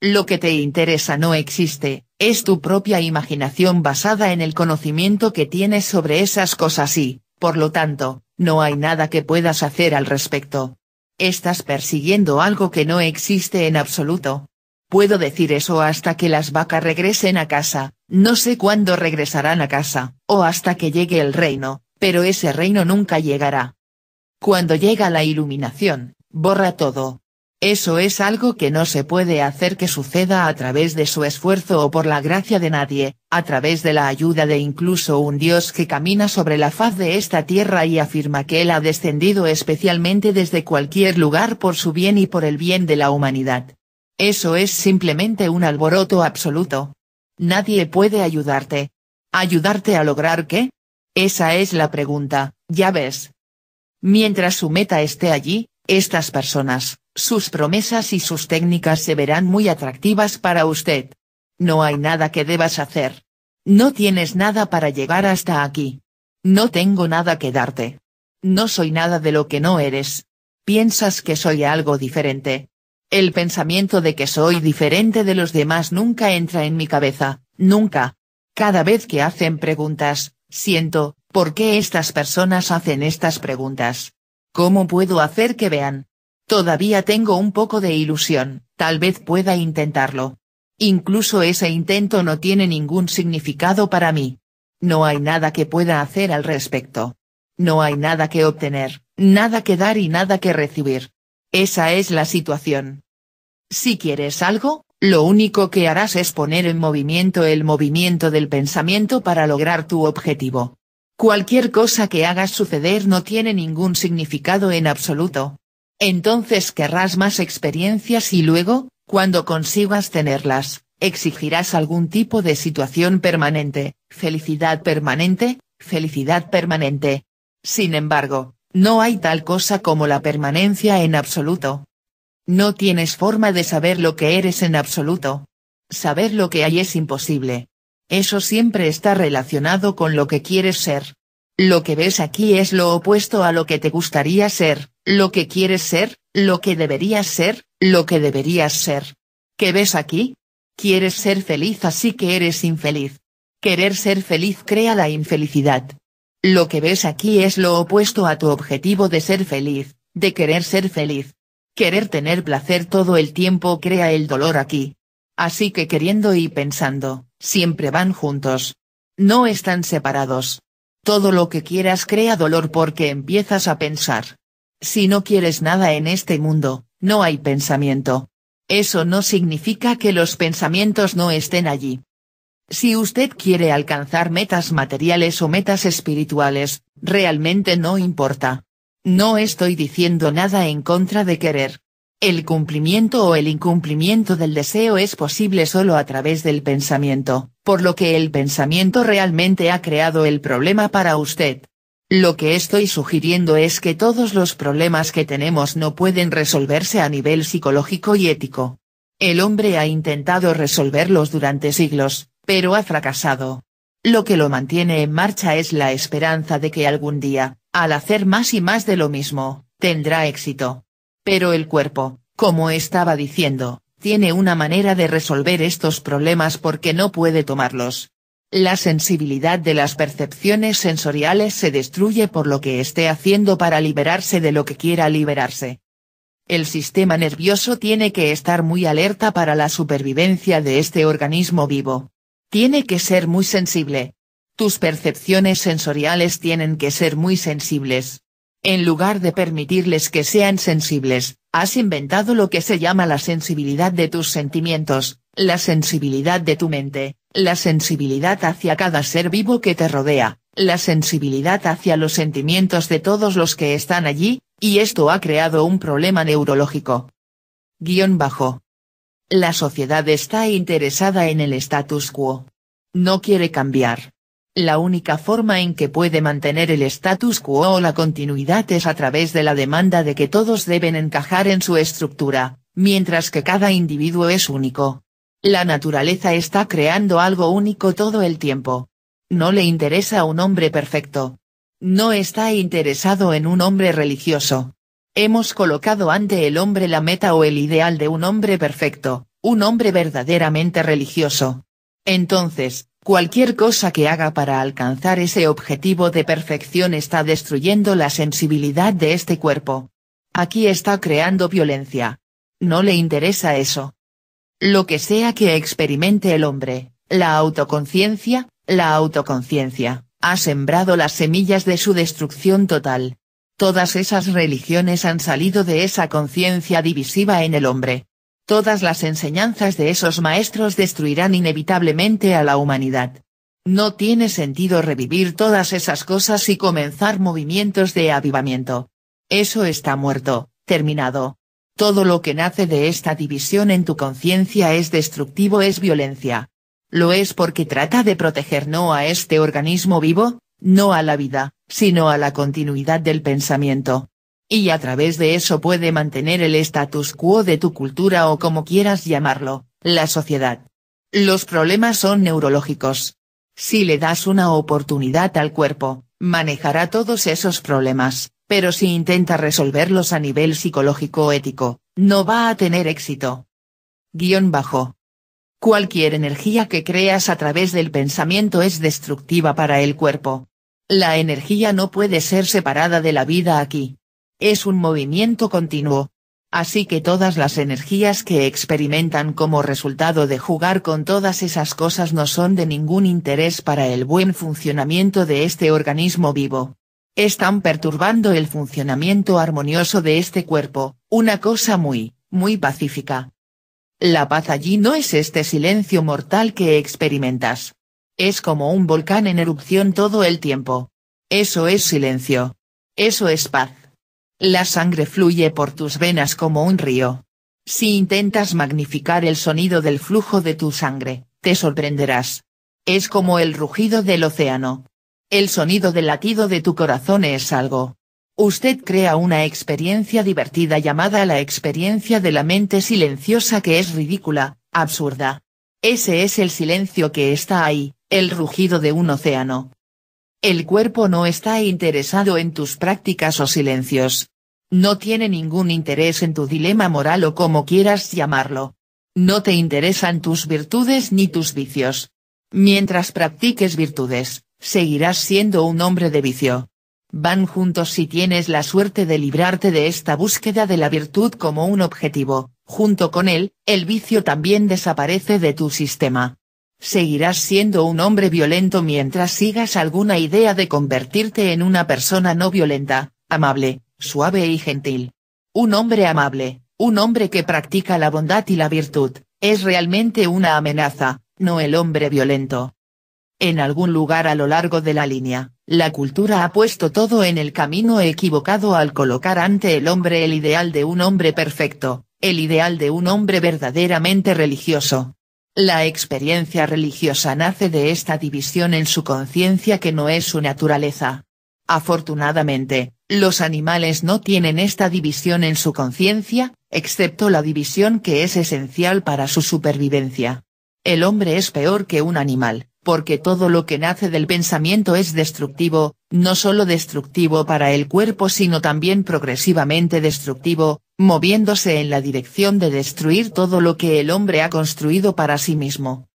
Lo que te interesa no existe, es tu propia imaginación basada en el conocimiento que tienes sobre esas cosas y, por lo tanto, no hay nada que puedas hacer al respecto. Estás persiguiendo algo que no existe en absoluto. Puedo decir eso hasta que las vacas regresen a casa, no sé cuándo regresarán a casa, o hasta que llegue el reino, pero ese reino nunca llegará. Cuando llega la iluminación, borra todo, eso es algo que no se puede hacer que suceda a través de su esfuerzo o por la gracia de nadie, a través de la ayuda de incluso un Dios que camina sobre la faz de esta tierra y afirma que Él ha descendido especialmente desde cualquier lugar por su bien y por el bien de la humanidad. Eso es simplemente un alboroto absoluto. Nadie puede ayudarte. ¿Ayudarte a lograr qué? Esa es la pregunta, ya ves. Mientras su meta esté allí, estas personas, sus promesas y sus técnicas se verán muy atractivas para usted. No hay nada que debas hacer. No tienes nada para llegar hasta aquí. No tengo nada que darte. No soy nada de lo que no eres. Piensas que soy algo diferente. El pensamiento de que soy diferente de los demás nunca entra en mi cabeza, nunca. Cada vez que hacen preguntas, siento, ¿por qué estas personas hacen estas preguntas? ¿Cómo puedo hacer que vean? Todavía tengo un poco de ilusión, tal vez pueda intentarlo. Incluso ese intento no tiene ningún significado para mí. No hay nada que pueda hacer al respecto. No hay nada que obtener, nada que dar y nada que recibir. Esa es la situación. Si quieres algo, lo único que harás es poner en movimiento el movimiento del pensamiento para lograr tu objetivo. Cualquier cosa que hagas suceder no tiene ningún significado en absoluto. Entonces querrás más experiencias y luego, cuando consigas tenerlas, exigirás algún tipo de situación permanente, felicidad permanente, felicidad permanente. Sin embargo, no hay tal cosa como la permanencia en absoluto. No tienes forma de saber lo que eres en absoluto. Saber lo que hay es imposible. Eso siempre está relacionado con lo que quieres ser. Lo que ves aquí es lo opuesto a lo que te gustaría ser lo que quieres ser, lo que deberías ser, lo que deberías ser. ¿Qué ves aquí? Quieres ser feliz así que eres infeliz. Querer ser feliz crea la infelicidad. Lo que ves aquí es lo opuesto a tu objetivo de ser feliz, de querer ser feliz. Querer tener placer todo el tiempo crea el dolor aquí. Así que queriendo y pensando, siempre van juntos. No están separados. Todo lo que quieras crea dolor porque empiezas a pensar. Si no quieres nada en este mundo, no hay pensamiento. Eso no significa que los pensamientos no estén allí. Si usted quiere alcanzar metas materiales o metas espirituales, realmente no importa. No estoy diciendo nada en contra de querer. El cumplimiento o el incumplimiento del deseo es posible solo a través del pensamiento, por lo que el pensamiento realmente ha creado el problema para usted. Lo que estoy sugiriendo es que todos los problemas que tenemos no pueden resolverse a nivel psicológico y ético. El hombre ha intentado resolverlos durante siglos, pero ha fracasado. Lo que lo mantiene en marcha es la esperanza de que algún día, al hacer más y más de lo mismo, tendrá éxito. Pero el cuerpo, como estaba diciendo, tiene una manera de resolver estos problemas porque no puede tomarlos, la sensibilidad de las percepciones sensoriales se destruye por lo que esté haciendo para liberarse de lo que quiera liberarse. El sistema nervioso tiene que estar muy alerta para la supervivencia de este organismo vivo. Tiene que ser muy sensible. Tus percepciones sensoriales tienen que ser muy sensibles. En lugar de permitirles que sean sensibles, has inventado lo que se llama la sensibilidad de tus sentimientos, la sensibilidad de tu mente, la sensibilidad hacia cada ser vivo que te rodea, la sensibilidad hacia los sentimientos de todos los que están allí, y esto ha creado un problema neurológico. Guión bajo. La sociedad está interesada en el status quo. No quiere cambiar. La única forma en que puede mantener el status quo o la continuidad es a través de la demanda de que todos deben encajar en su estructura, mientras que cada individuo es único. La naturaleza está creando algo único todo el tiempo. No le interesa un hombre perfecto. No está interesado en un hombre religioso. Hemos colocado ante el hombre la meta o el ideal de un hombre perfecto, un hombre verdaderamente religioso. Entonces, cualquier cosa que haga para alcanzar ese objetivo de perfección está destruyendo la sensibilidad de este cuerpo. Aquí está creando violencia. No le interesa eso. Lo que sea que experimente el hombre, la autoconciencia, la autoconciencia, ha sembrado las semillas de su destrucción total. Todas esas religiones han salido de esa conciencia divisiva en el hombre. Todas las enseñanzas de esos maestros destruirán inevitablemente a la humanidad. No tiene sentido revivir todas esas cosas y comenzar movimientos de avivamiento. Eso está muerto, terminado. Todo lo que nace de esta división en tu conciencia es destructivo, es violencia. Lo es porque trata de proteger no a este organismo vivo, no a la vida, sino a la continuidad del pensamiento. Y a través de eso puede mantener el status quo de tu cultura o como quieras llamarlo, la sociedad. Los problemas son neurológicos. Si le das una oportunidad al cuerpo, manejará todos esos problemas pero si intenta resolverlos a nivel psicológico o ético, no va a tener éxito. Guión bajo. Cualquier energía que creas a través del pensamiento es destructiva para el cuerpo. La energía no puede ser separada de la vida aquí. Es un movimiento continuo. Así que todas las energías que experimentan como resultado de jugar con todas esas cosas no son de ningún interés para el buen funcionamiento de este organismo vivo están perturbando el funcionamiento armonioso de este cuerpo, una cosa muy, muy pacífica. La paz allí no es este silencio mortal que experimentas. Es como un volcán en erupción todo el tiempo. Eso es silencio. Eso es paz. La sangre fluye por tus venas como un río. Si intentas magnificar el sonido del flujo de tu sangre, te sorprenderás. Es como el rugido del océano. El sonido del latido de tu corazón es algo. Usted crea una experiencia divertida llamada la experiencia de la mente silenciosa que es ridícula, absurda. Ese es el silencio que está ahí, el rugido de un océano. El cuerpo no está interesado en tus prácticas o silencios. No tiene ningún interés en tu dilema moral o como quieras llamarlo. No te interesan tus virtudes ni tus vicios. Mientras practiques virtudes, seguirás siendo un hombre de vicio. Van juntos si tienes la suerte de librarte de esta búsqueda de la virtud como un objetivo, junto con él, el vicio también desaparece de tu sistema. Seguirás siendo un hombre violento mientras sigas alguna idea de convertirte en una persona no violenta, amable, suave y gentil. Un hombre amable, un hombre que practica la bondad y la virtud, es realmente una amenaza, no el hombre violento en algún lugar a lo largo de la línea, la cultura ha puesto todo en el camino equivocado al colocar ante el hombre el ideal de un hombre perfecto, el ideal de un hombre verdaderamente religioso. La experiencia religiosa nace de esta división en su conciencia que no es su naturaleza. Afortunadamente, los animales no tienen esta división en su conciencia, excepto la división que es esencial para su supervivencia. El hombre es peor que un animal, porque todo lo que nace del pensamiento es destructivo, no solo destructivo para el cuerpo sino también progresivamente destructivo, moviéndose en la dirección de destruir todo lo que el hombre ha construido para sí mismo.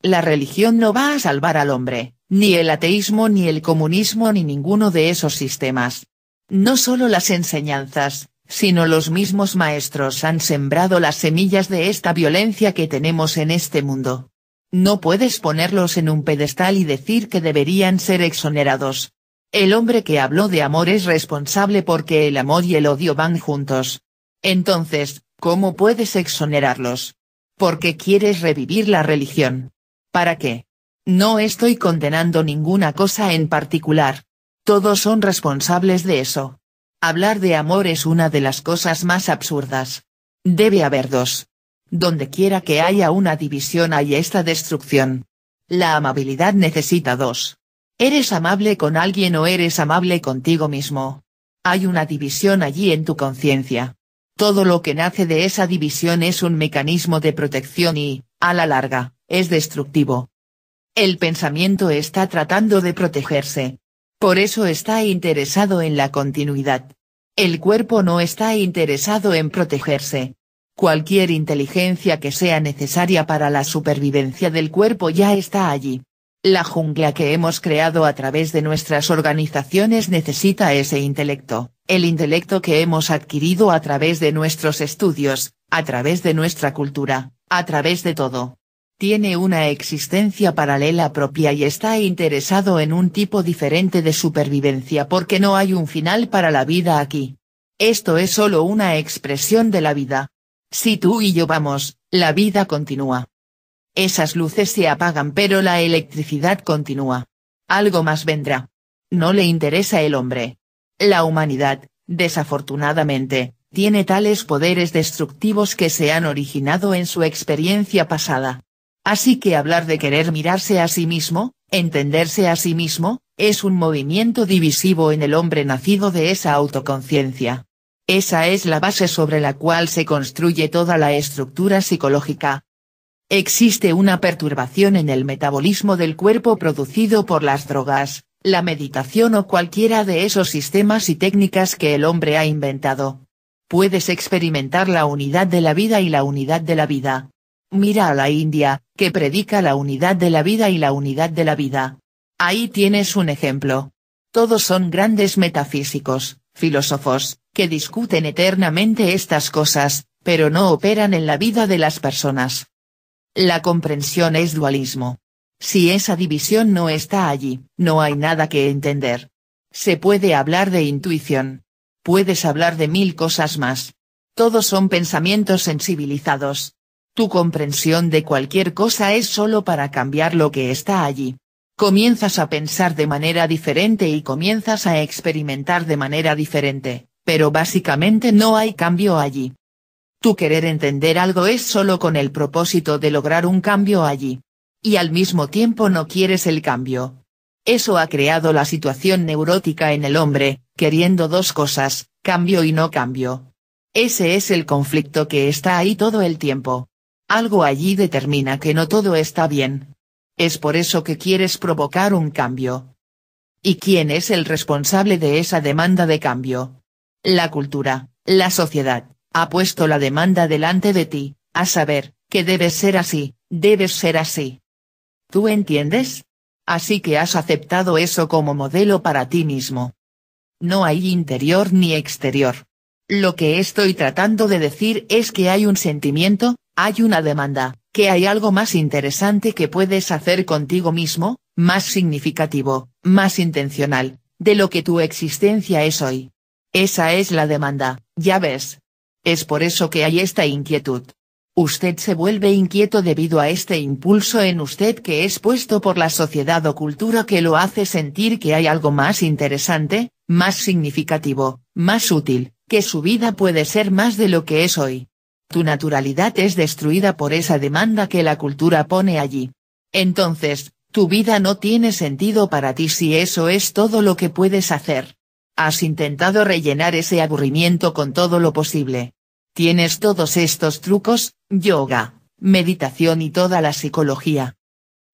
La religión no va a salvar al hombre, ni el ateísmo ni el comunismo ni ninguno de esos sistemas. No solo las enseñanzas, sino los mismos maestros han sembrado las semillas de esta violencia que tenemos en este mundo. No puedes ponerlos en un pedestal y decir que deberían ser exonerados. El hombre que habló de amor es responsable porque el amor y el odio van juntos. Entonces, ¿cómo puedes exonerarlos? Porque quieres revivir la religión. ¿Para qué? No estoy condenando ninguna cosa en particular. Todos son responsables de eso. Hablar de amor es una de las cosas más absurdas. Debe haber dos. Donde quiera que haya una división hay esta destrucción. La amabilidad necesita dos. ¿Eres amable con alguien o eres amable contigo mismo? Hay una división allí en tu conciencia. Todo lo que nace de esa división es un mecanismo de protección y, a la larga, es destructivo. El pensamiento está tratando de protegerse. Por eso está interesado en la continuidad. El cuerpo no está interesado en protegerse, Cualquier inteligencia que sea necesaria para la supervivencia del cuerpo ya está allí. La jungla que hemos creado a través de nuestras organizaciones necesita ese intelecto, el intelecto que hemos adquirido a través de nuestros estudios, a través de nuestra cultura, a través de todo. Tiene una existencia paralela propia y está interesado en un tipo diferente de supervivencia porque no hay un final para la vida aquí. Esto es solo una expresión de la vida, si tú y yo vamos, la vida continúa. Esas luces se apagan pero la electricidad continúa. Algo más vendrá. No le interesa el hombre. La humanidad, desafortunadamente, tiene tales poderes destructivos que se han originado en su experiencia pasada. Así que hablar de querer mirarse a sí mismo, entenderse a sí mismo, es un movimiento divisivo en el hombre nacido de esa autoconciencia. Esa es la base sobre la cual se construye toda la estructura psicológica. Existe una perturbación en el metabolismo del cuerpo producido por las drogas, la meditación o cualquiera de esos sistemas y técnicas que el hombre ha inventado. Puedes experimentar la unidad de la vida y la unidad de la vida. Mira a la India, que predica la unidad de la vida y la unidad de la vida. Ahí tienes un ejemplo. Todos son grandes metafísicos, filósofos, que discuten eternamente estas cosas, pero no operan en la vida de las personas. La comprensión es dualismo. Si esa división no está allí, no hay nada que entender. Se puede hablar de intuición. Puedes hablar de mil cosas más. Todos son pensamientos sensibilizados. Tu comprensión de cualquier cosa es solo para cambiar lo que está allí. Comienzas a pensar de manera diferente y comienzas a experimentar de manera diferente pero básicamente no hay cambio allí. Tu querer entender algo es solo con el propósito de lograr un cambio allí. Y al mismo tiempo no quieres el cambio. Eso ha creado la situación neurótica en el hombre, queriendo dos cosas, cambio y no cambio. Ese es el conflicto que está ahí todo el tiempo. Algo allí determina que no todo está bien. Es por eso que quieres provocar un cambio. ¿Y quién es el responsable de esa demanda de cambio? la cultura, la sociedad, ha puesto la demanda delante de ti, a saber, que debes ser así, debes ser así. ¿Tú entiendes? Así que has aceptado eso como modelo para ti mismo. No hay interior ni exterior. Lo que estoy tratando de decir es que hay un sentimiento, hay una demanda, que hay algo más interesante que puedes hacer contigo mismo, más significativo, más intencional, de lo que tu existencia es hoy. Esa es la demanda, ya ves. Es por eso que hay esta inquietud. Usted se vuelve inquieto debido a este impulso en usted que es puesto por la sociedad o cultura que lo hace sentir que hay algo más interesante, más significativo, más útil, que su vida puede ser más de lo que es hoy. Tu naturalidad es destruida por esa demanda que la cultura pone allí. Entonces, tu vida no tiene sentido para ti si eso es todo lo que puedes hacer. Has intentado rellenar ese aburrimiento con todo lo posible. Tienes todos estos trucos, yoga, meditación y toda la psicología.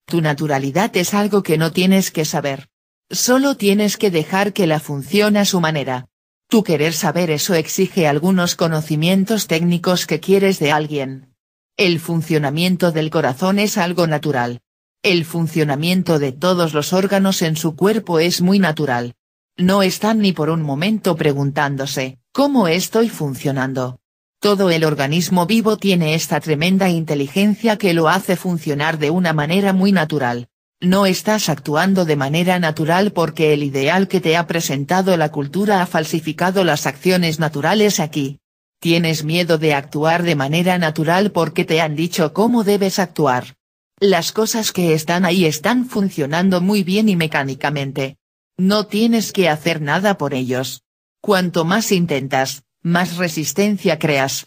Tu naturalidad es algo que no tienes que saber. Solo tienes que dejar que la funcione a su manera. Tu querer saber eso exige algunos conocimientos técnicos que quieres de alguien. El funcionamiento del corazón es algo natural. El funcionamiento de todos los órganos en su cuerpo es muy natural. No están ni por un momento preguntándose, ¿cómo estoy funcionando? Todo el organismo vivo tiene esta tremenda inteligencia que lo hace funcionar de una manera muy natural. No estás actuando de manera natural porque el ideal que te ha presentado la cultura ha falsificado las acciones naturales aquí. Tienes miedo de actuar de manera natural porque te han dicho cómo debes actuar. Las cosas que están ahí están funcionando muy bien y mecánicamente, no tienes que hacer nada por ellos. Cuanto más intentas, más resistencia creas.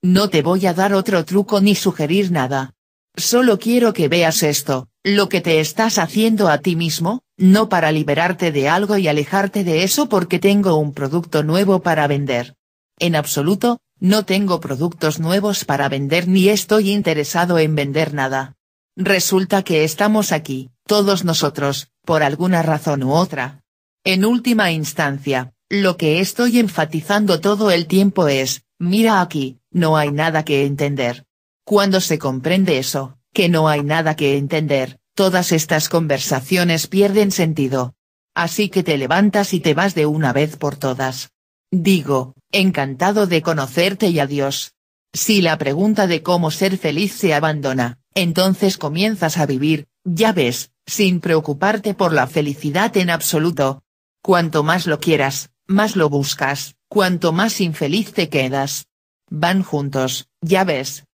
No te voy a dar otro truco ni sugerir nada. Solo quiero que veas esto, lo que te estás haciendo a ti mismo, no para liberarte de algo y alejarte de eso porque tengo un producto nuevo para vender. En absoluto, no tengo productos nuevos para vender ni estoy interesado en vender nada. Resulta que estamos aquí, todos nosotros, por alguna razón u otra. En última instancia, lo que estoy enfatizando todo el tiempo es, mira aquí, no hay nada que entender. Cuando se comprende eso, que no hay nada que entender, todas estas conversaciones pierden sentido. Así que te levantas y te vas de una vez por todas. Digo, encantado de conocerte y adiós. Si la pregunta de cómo ser feliz se abandona, entonces comienzas a vivir, ya ves, sin preocuparte por la felicidad en absoluto. Cuanto más lo quieras, más lo buscas, cuanto más infeliz te quedas. Van juntos, ya ves.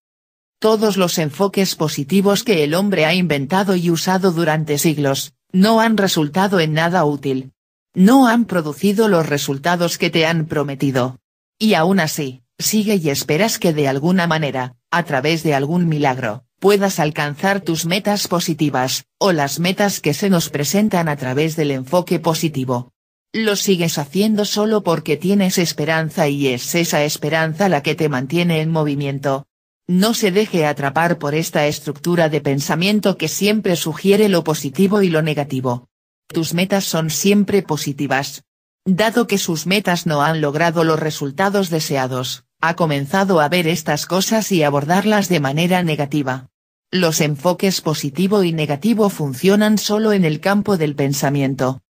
Todos los enfoques positivos que el hombre ha inventado y usado durante siglos, no han resultado en nada útil. No han producido los resultados que te han prometido. Y aún así, sigue y esperas que de alguna manera, a través de algún milagro, puedas alcanzar tus metas positivas, o las metas que se nos presentan a través del enfoque positivo. Lo sigues haciendo solo porque tienes esperanza y es esa esperanza la que te mantiene en movimiento. No se deje atrapar por esta estructura de pensamiento que siempre sugiere lo positivo y lo negativo. Tus metas son siempre positivas. Dado que sus metas no han logrado los resultados deseados, ha comenzado a ver estas cosas y abordarlas de manera negativa. Los enfoques positivo y negativo funcionan solo en el campo del pensamiento.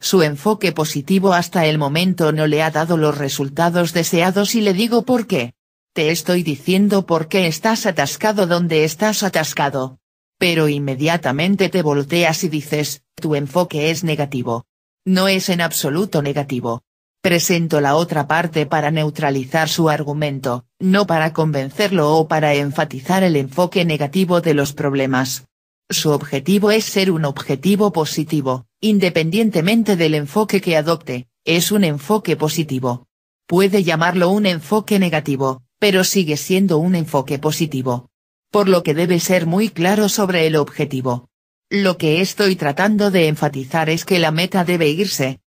Su enfoque positivo hasta el momento no le ha dado los resultados deseados y le digo por qué. Te estoy diciendo por qué estás atascado donde estás atascado. Pero inmediatamente te volteas y dices, tu enfoque es negativo. No es en absoluto negativo. Presento la otra parte para neutralizar su argumento, no para convencerlo o para enfatizar el enfoque negativo de los problemas. Su objetivo es ser un objetivo positivo, independientemente del enfoque que adopte, es un enfoque positivo. Puede llamarlo un enfoque negativo, pero sigue siendo un enfoque positivo. Por lo que debe ser muy claro sobre el objetivo. Lo que estoy tratando de enfatizar es que la meta debe irse,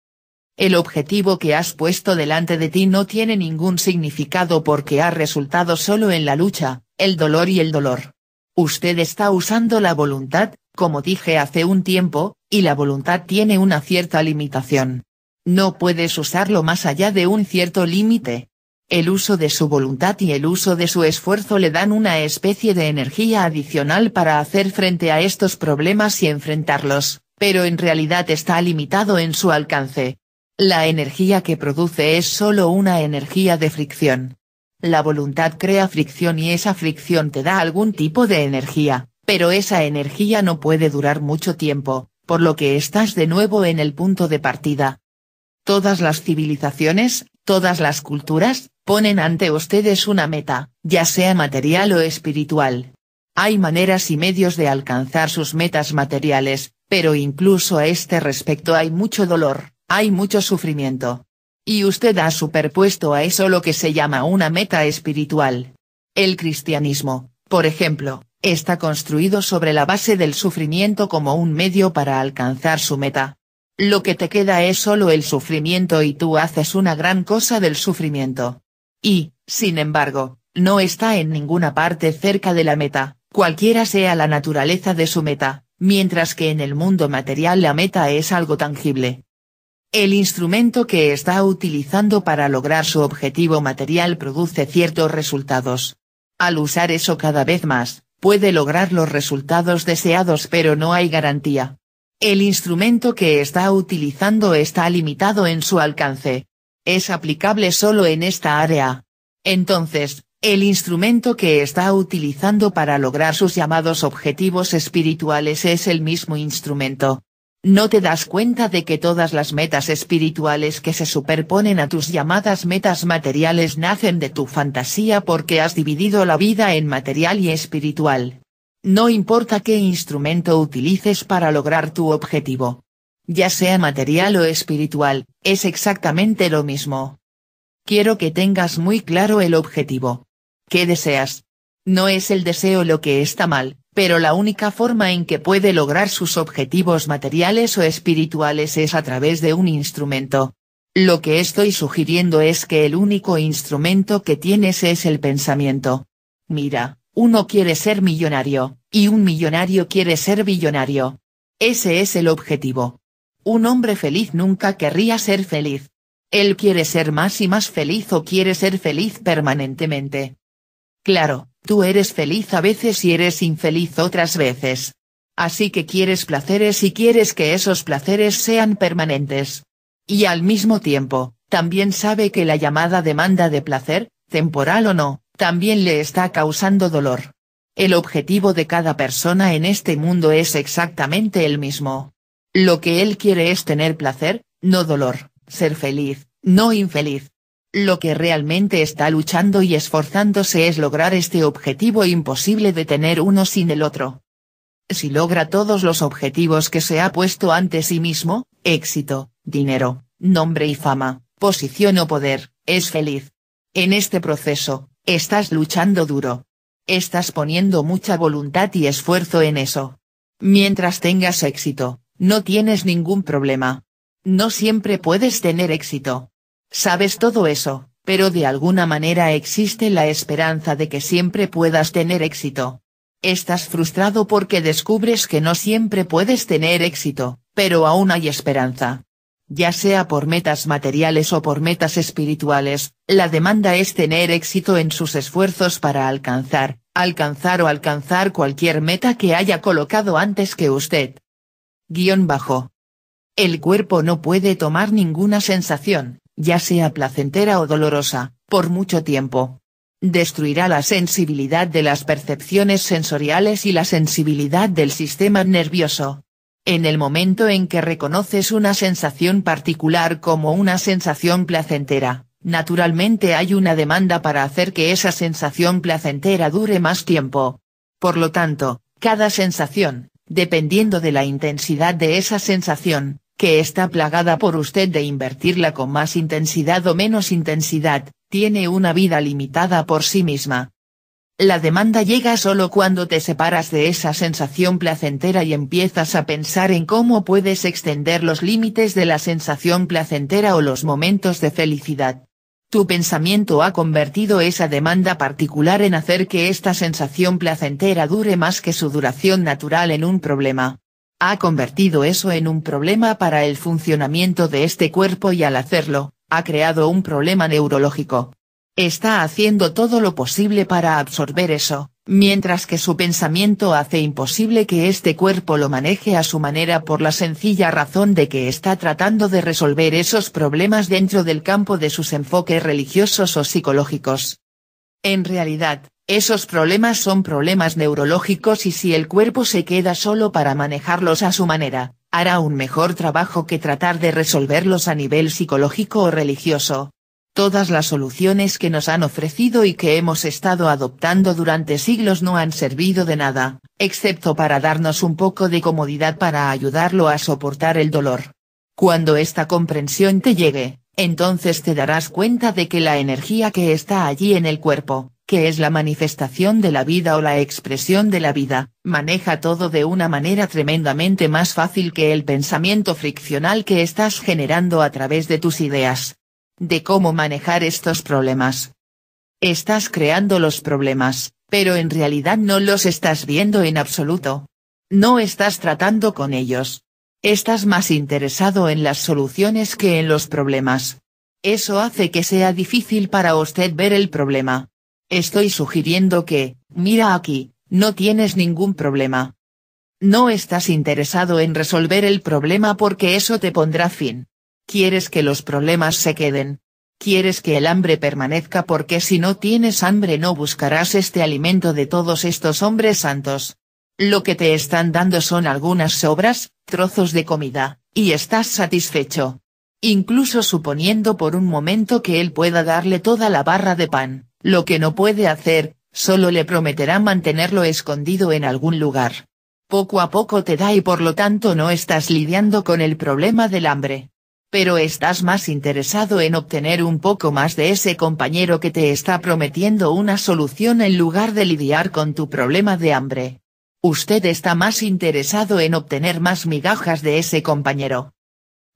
el objetivo que has puesto delante de ti no tiene ningún significado porque ha resultado solo en la lucha, el dolor y el dolor. Usted está usando la voluntad, como dije hace un tiempo, y la voluntad tiene una cierta limitación. No puedes usarlo más allá de un cierto límite. El uso de su voluntad y el uso de su esfuerzo le dan una especie de energía adicional para hacer frente a estos problemas y enfrentarlos, pero en realidad está limitado en su alcance, la energía que produce es solo una energía de fricción. La voluntad crea fricción y esa fricción te da algún tipo de energía, pero esa energía no puede durar mucho tiempo, por lo que estás de nuevo en el punto de partida. Todas las civilizaciones, todas las culturas, ponen ante ustedes una meta, ya sea material o espiritual. Hay maneras y medios de alcanzar sus metas materiales, pero incluso a este respecto hay mucho dolor, hay mucho sufrimiento. Y usted ha superpuesto a eso lo que se llama una meta espiritual. El cristianismo, por ejemplo, está construido sobre la base del sufrimiento como un medio para alcanzar su meta. Lo que te queda es solo el sufrimiento y tú haces una gran cosa del sufrimiento. Y, sin embargo, no está en ninguna parte cerca de la meta, cualquiera sea la naturaleza de su meta, mientras que en el mundo material la meta es algo tangible. El instrumento que está utilizando para lograr su objetivo material produce ciertos resultados. Al usar eso cada vez más, puede lograr los resultados deseados pero no hay garantía. El instrumento que está utilizando está limitado en su alcance. Es aplicable solo en esta área. Entonces, el instrumento que está utilizando para lograr sus llamados objetivos espirituales es el mismo instrumento. No te das cuenta de que todas las metas espirituales que se superponen a tus llamadas metas materiales nacen de tu fantasía porque has dividido la vida en material y espiritual. No importa qué instrumento utilices para lograr tu objetivo. Ya sea material o espiritual, es exactamente lo mismo. Quiero que tengas muy claro el objetivo. ¿Qué deseas? No es el deseo lo que está mal, pero la única forma en que puede lograr sus objetivos materiales o espirituales es a través de un instrumento. Lo que estoy sugiriendo es que el único instrumento que tienes es el pensamiento. Mira, uno quiere ser millonario, y un millonario quiere ser billonario. Ese es el objetivo. Un hombre feliz nunca querría ser feliz. Él quiere ser más y más feliz o quiere ser feliz permanentemente. Claro, Tú eres feliz a veces y eres infeliz otras veces. Así que quieres placeres y quieres que esos placeres sean permanentes. Y al mismo tiempo, también sabe que la llamada demanda de placer, temporal o no, también le está causando dolor. El objetivo de cada persona en este mundo es exactamente el mismo. Lo que él quiere es tener placer, no dolor, ser feliz, no infeliz. Lo que realmente está luchando y esforzándose es lograr este objetivo imposible de tener uno sin el otro. Si logra todos los objetivos que se ha puesto ante sí mismo, éxito, dinero, nombre y fama, posición o poder, es feliz. En este proceso, estás luchando duro. Estás poniendo mucha voluntad y esfuerzo en eso. Mientras tengas éxito, no tienes ningún problema. No siempre puedes tener éxito, Sabes todo eso, pero de alguna manera existe la esperanza de que siempre puedas tener éxito. Estás frustrado porque descubres que no siempre puedes tener éxito, pero aún hay esperanza. Ya sea por metas materiales o por metas espirituales, la demanda es tener éxito en sus esfuerzos para alcanzar, alcanzar o alcanzar cualquier meta que haya colocado antes que usted. Guión bajo. El cuerpo no puede tomar ninguna sensación, ya sea placentera o dolorosa, por mucho tiempo. Destruirá la sensibilidad de las percepciones sensoriales y la sensibilidad del sistema nervioso. En el momento en que reconoces una sensación particular como una sensación placentera, naturalmente hay una demanda para hacer que esa sensación placentera dure más tiempo. Por lo tanto, cada sensación, dependiendo de la intensidad de esa sensación, que está plagada por usted de invertirla con más intensidad o menos intensidad, tiene una vida limitada por sí misma. La demanda llega solo cuando te separas de esa sensación placentera y empiezas a pensar en cómo puedes extender los límites de la sensación placentera o los momentos de felicidad. Tu pensamiento ha convertido esa demanda particular en hacer que esta sensación placentera dure más que su duración natural en un problema ha convertido eso en un problema para el funcionamiento de este cuerpo y al hacerlo, ha creado un problema neurológico. Está haciendo todo lo posible para absorber eso, mientras que su pensamiento hace imposible que este cuerpo lo maneje a su manera por la sencilla razón de que está tratando de resolver esos problemas dentro del campo de sus enfoques religiosos o psicológicos. En realidad, esos problemas son problemas neurológicos y si el cuerpo se queda solo para manejarlos a su manera, hará un mejor trabajo que tratar de resolverlos a nivel psicológico o religioso. Todas las soluciones que nos han ofrecido y que hemos estado adoptando durante siglos no han servido de nada, excepto para darnos un poco de comodidad para ayudarlo a soportar el dolor. Cuando esta comprensión te llegue, entonces te darás cuenta de que la energía que está allí en el cuerpo, que es la manifestación de la vida o la expresión de la vida, maneja todo de una manera tremendamente más fácil que el pensamiento friccional que estás generando a través de tus ideas. De cómo manejar estos problemas. Estás creando los problemas, pero en realidad no los estás viendo en absoluto. No estás tratando con ellos. Estás más interesado en las soluciones que en los problemas. Eso hace que sea difícil para usted ver el problema Estoy sugiriendo que, mira aquí, no tienes ningún problema. No estás interesado en resolver el problema porque eso te pondrá fin. Quieres que los problemas se queden. Quieres que el hambre permanezca porque si no tienes hambre no buscarás este alimento de todos estos hombres santos. Lo que te están dando son algunas sobras, trozos de comida, y estás satisfecho. Incluso suponiendo por un momento que él pueda darle toda la barra de pan, lo que no puede hacer, solo le prometerá mantenerlo escondido en algún lugar. Poco a poco te da y por lo tanto no estás lidiando con el problema del hambre. Pero estás más interesado en obtener un poco más de ese compañero que te está prometiendo una solución en lugar de lidiar con tu problema de hambre. Usted está más interesado en obtener más migajas de ese compañero.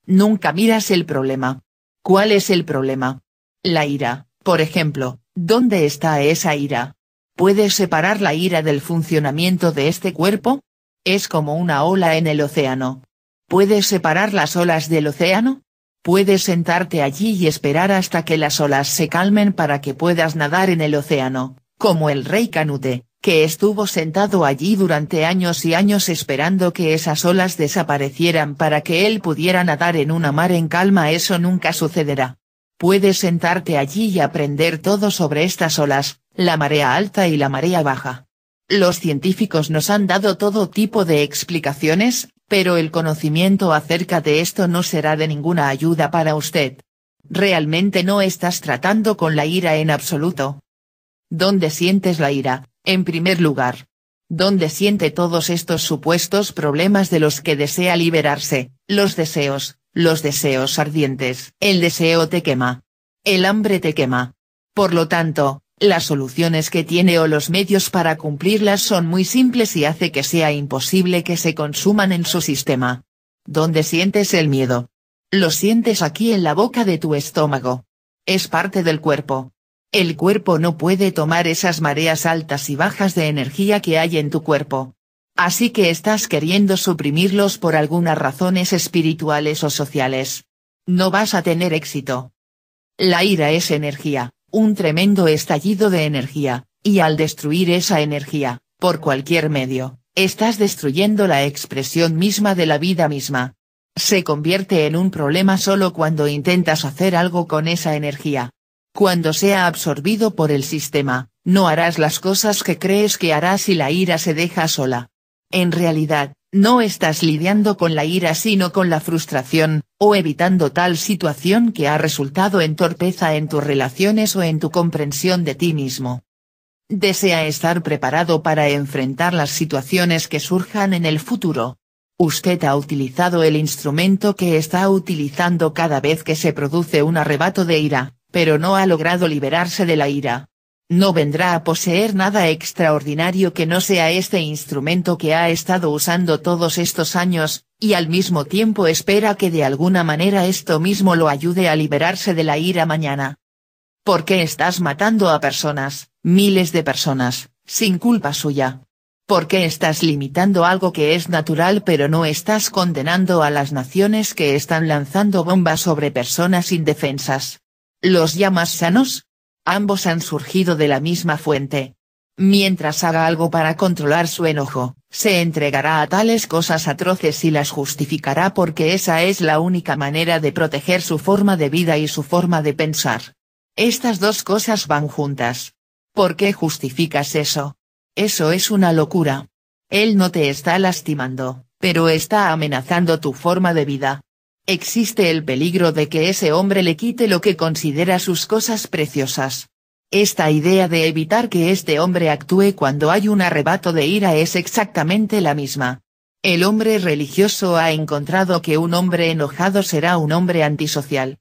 Nunca miras el problema. ¿Cuál es el problema? La ira, por ejemplo, ¿Dónde está esa ira? ¿Puedes separar la ira del funcionamiento de este cuerpo? Es como una ola en el océano. ¿Puedes separar las olas del océano? Puedes sentarte allí y esperar hasta que las olas se calmen para que puedas nadar en el océano, como el rey Canute, que estuvo sentado allí durante años y años esperando que esas olas desaparecieran para que él pudiera nadar en una mar en calma. Eso nunca sucederá. Puedes sentarte allí y aprender todo sobre estas olas, la marea alta y la marea baja. Los científicos nos han dado todo tipo de explicaciones, pero el conocimiento acerca de esto no será de ninguna ayuda para usted. Realmente no estás tratando con la ira en absoluto. ¿Dónde sientes la ira, en primer lugar? ¿Dónde siente todos estos supuestos problemas de los que desea liberarse, los deseos, los deseos ardientes. El deseo te quema. El hambre te quema. Por lo tanto, las soluciones que tiene o los medios para cumplirlas son muy simples y hace que sea imposible que se consuman en su sistema. ¿Dónde sientes el miedo? Lo sientes aquí en la boca de tu estómago. Es parte del cuerpo. El cuerpo no puede tomar esas mareas altas y bajas de energía que hay en tu cuerpo. Así que estás queriendo suprimirlos por algunas razones espirituales o sociales. No vas a tener éxito. La ira es energía, un tremendo estallido de energía, y al destruir esa energía, por cualquier medio, estás destruyendo la expresión misma de la vida misma. Se convierte en un problema solo cuando intentas hacer algo con esa energía. Cuando sea absorbido por el sistema, no harás las cosas que crees que harás si la ira se deja sola. En realidad, no estás lidiando con la ira sino con la frustración, o evitando tal situación que ha resultado en torpeza en tus relaciones o en tu comprensión de ti mismo. Desea estar preparado para enfrentar las situaciones que surjan en el futuro. Usted ha utilizado el instrumento que está utilizando cada vez que se produce un arrebato de ira, pero no ha logrado liberarse de la ira no vendrá a poseer nada extraordinario que no sea este instrumento que ha estado usando todos estos años, y al mismo tiempo espera que de alguna manera esto mismo lo ayude a liberarse de la ira mañana. ¿Por qué estás matando a personas, miles de personas, sin culpa suya? ¿Por qué estás limitando algo que es natural pero no estás condenando a las naciones que están lanzando bombas sobre personas indefensas? ¿Los llamas sanos? ambos han surgido de la misma fuente. Mientras haga algo para controlar su enojo, se entregará a tales cosas atroces y las justificará porque esa es la única manera de proteger su forma de vida y su forma de pensar. Estas dos cosas van juntas. ¿Por qué justificas eso? Eso es una locura. Él no te está lastimando, pero está amenazando tu forma de vida, existe el peligro de que ese hombre le quite lo que considera sus cosas preciosas. Esta idea de evitar que este hombre actúe cuando hay un arrebato de ira es exactamente la misma. El hombre religioso ha encontrado que un hombre enojado será un hombre antisocial.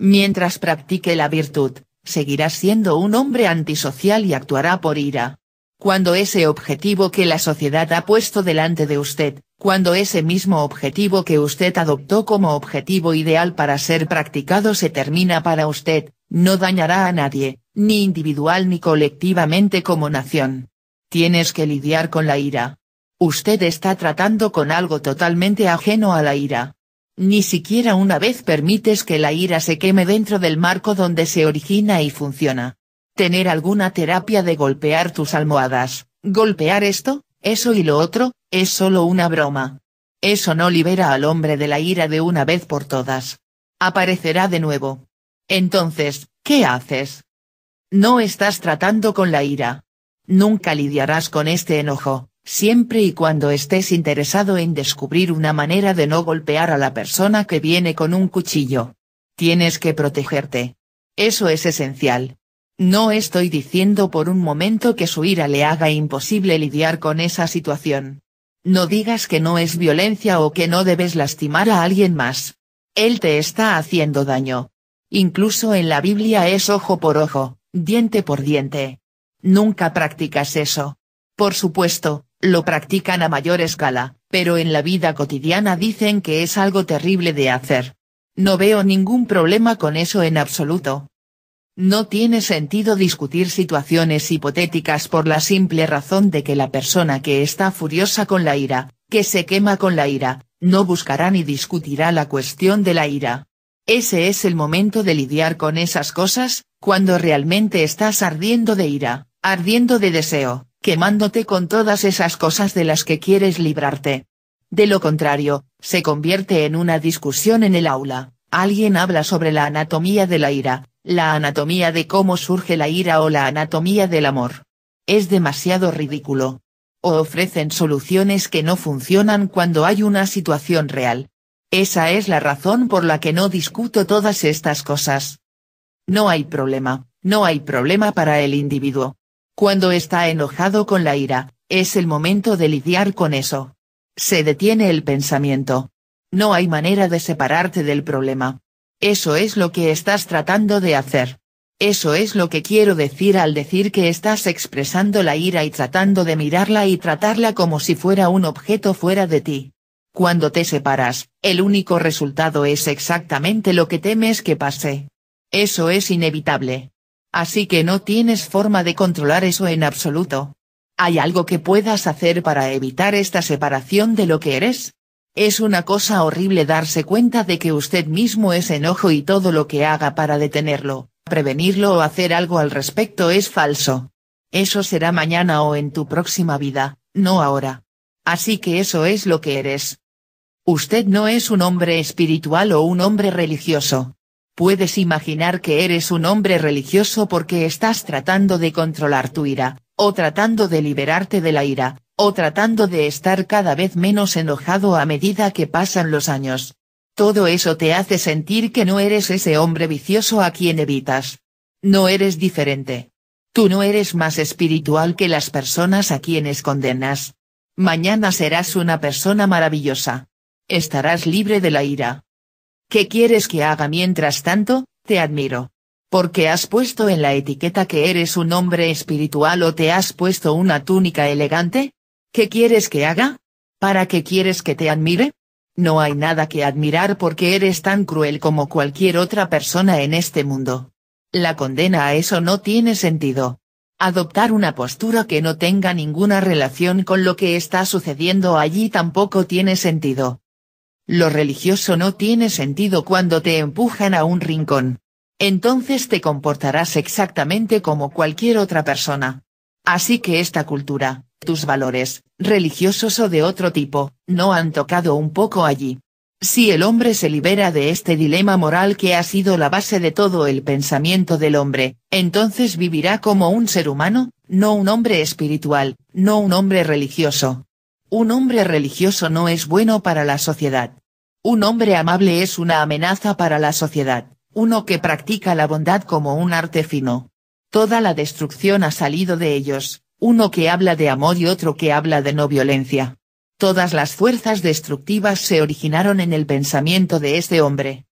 Mientras practique la virtud, seguirá siendo un hombre antisocial y actuará por ira. Cuando ese objetivo que la sociedad ha puesto delante de usted, cuando ese mismo objetivo que usted adoptó como objetivo ideal para ser practicado se termina para usted, no dañará a nadie, ni individual ni colectivamente como nación. Tienes que lidiar con la ira. Usted está tratando con algo totalmente ajeno a la ira. Ni siquiera una vez permites que la ira se queme dentro del marco donde se origina y funciona. Tener alguna terapia de golpear tus almohadas, golpear esto, eso y lo otro, es solo una broma. Eso no libera al hombre de la ira de una vez por todas. Aparecerá de nuevo. Entonces, ¿qué haces? No estás tratando con la ira. Nunca lidiarás con este enojo, siempre y cuando estés interesado en descubrir una manera de no golpear a la persona que viene con un cuchillo. Tienes que protegerte. Eso es esencial. No estoy diciendo por un momento que su ira le haga imposible lidiar con esa situación. No digas que no es violencia o que no debes lastimar a alguien más. Él te está haciendo daño. Incluso en la Biblia es ojo por ojo, diente por diente. Nunca practicas eso. Por supuesto, lo practican a mayor escala, pero en la vida cotidiana dicen que es algo terrible de hacer. No veo ningún problema con eso en absoluto, no tiene sentido discutir situaciones hipotéticas por la simple razón de que la persona que está furiosa con la ira, que se quema con la ira, no buscará ni discutirá la cuestión de la ira. Ese es el momento de lidiar con esas cosas, cuando realmente estás ardiendo de ira, ardiendo de deseo, quemándote con todas esas cosas de las que quieres librarte. De lo contrario, se convierte en una discusión en el aula, alguien habla sobre la anatomía de la ira, la anatomía de cómo surge la ira o la anatomía del amor. Es demasiado ridículo. O ofrecen soluciones que no funcionan cuando hay una situación real. Esa es la razón por la que no discuto todas estas cosas. No hay problema, no hay problema para el individuo. Cuando está enojado con la ira, es el momento de lidiar con eso. Se detiene el pensamiento. No hay manera de separarte del problema. Eso es lo que estás tratando de hacer. Eso es lo que quiero decir al decir que estás expresando la ira y tratando de mirarla y tratarla como si fuera un objeto fuera de ti. Cuando te separas, el único resultado es exactamente lo que temes que pase. Eso es inevitable. Así que no tienes forma de controlar eso en absoluto. ¿Hay algo que puedas hacer para evitar esta separación de lo que eres? Es una cosa horrible darse cuenta de que usted mismo es enojo y todo lo que haga para detenerlo, prevenirlo o hacer algo al respecto es falso. Eso será mañana o en tu próxima vida, no ahora. Así que eso es lo que eres. Usted no es un hombre espiritual o un hombre religioso. Puedes imaginar que eres un hombre religioso porque estás tratando de controlar tu ira, o tratando de liberarte de la ira, o tratando de estar cada vez menos enojado a medida que pasan los años. Todo eso te hace sentir que no eres ese hombre vicioso a quien evitas. No eres diferente. Tú no eres más espiritual que las personas a quienes condenas. Mañana serás una persona maravillosa. Estarás libre de la ira. ¿Qué quieres que haga mientras tanto? Te admiro. Porque has puesto en la etiqueta que eres un hombre espiritual o te has puesto una túnica elegante, ¿Qué quieres que haga? ¿Para qué quieres que te admire? No hay nada que admirar porque eres tan cruel como cualquier otra persona en este mundo. La condena a eso no tiene sentido. Adoptar una postura que no tenga ninguna relación con lo que está sucediendo allí tampoco tiene sentido. Lo religioso no tiene sentido cuando te empujan a un rincón. Entonces te comportarás exactamente como cualquier otra persona. Así que esta cultura, tus valores, religiosos o de otro tipo, no han tocado un poco allí. Si el hombre se libera de este dilema moral que ha sido la base de todo el pensamiento del hombre, entonces vivirá como un ser humano, no un hombre espiritual, no un hombre religioso. Un hombre religioso no es bueno para la sociedad. Un hombre amable es una amenaza para la sociedad, uno que practica la bondad como un arte fino. Toda la destrucción ha salido de ellos, uno que habla de amor y otro que habla de no violencia. Todas las fuerzas destructivas se originaron en el pensamiento de este hombre.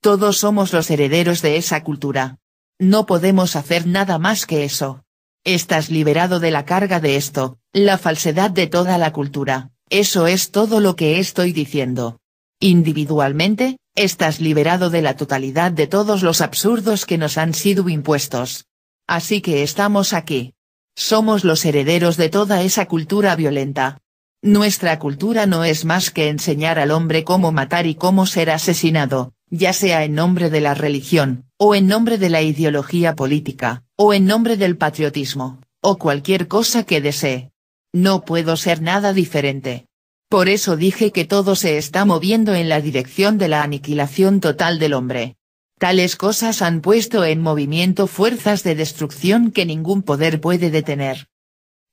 Todos somos los herederos de esa cultura. No podemos hacer nada más que eso. Estás liberado de la carga de esto, la falsedad de toda la cultura, eso es todo lo que estoy diciendo. Individualmente, estás liberado de la totalidad de todos los absurdos que nos han sido impuestos. Así que estamos aquí. Somos los herederos de toda esa cultura violenta. Nuestra cultura no es más que enseñar al hombre cómo matar y cómo ser asesinado, ya sea en nombre de la religión, o en nombre de la ideología política, o en nombre del patriotismo, o cualquier cosa que desee. No puedo ser nada diferente. Por eso dije que todo se está moviendo en la dirección de la aniquilación total del hombre. Tales cosas han puesto en movimiento fuerzas de destrucción que ningún poder puede detener.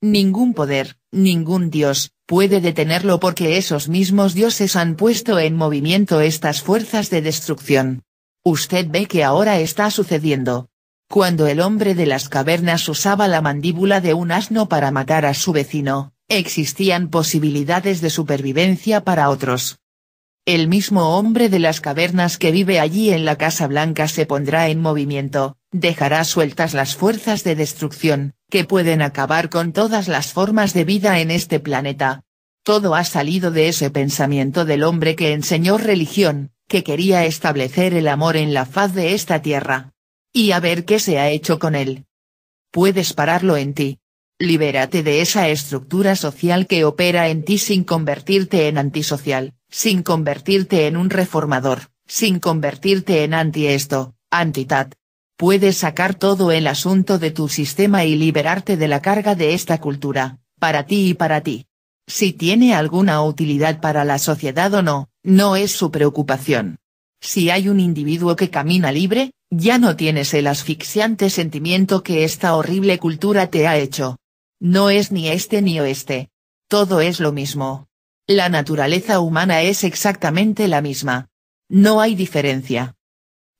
Ningún poder, ningún dios, puede detenerlo porque esos mismos dioses han puesto en movimiento estas fuerzas de destrucción. Usted ve que ahora está sucediendo. Cuando el hombre de las cavernas usaba la mandíbula de un asno para matar a su vecino, existían posibilidades de supervivencia para otros. El mismo hombre de las cavernas que vive allí en la Casa Blanca se pondrá en movimiento, dejará sueltas las fuerzas de destrucción, que pueden acabar con todas las formas de vida en este planeta. Todo ha salido de ese pensamiento del hombre que enseñó religión, que quería establecer el amor en la faz de esta tierra. Y a ver qué se ha hecho con él. Puedes pararlo en ti. Libérate de esa estructura social que opera en ti sin convertirte en antisocial, sin convertirte en un reformador, sin convertirte en anti esto, anti Puedes sacar todo el asunto de tu sistema y liberarte de la carga de esta cultura, para ti y para ti. Si tiene alguna utilidad para la sociedad o no, no es su preocupación. Si hay un individuo que camina libre, ya no tienes el asfixiante sentimiento que esta horrible cultura te ha hecho. No es ni este ni oeste. Todo es lo mismo. La naturaleza humana es exactamente la misma. No hay diferencia.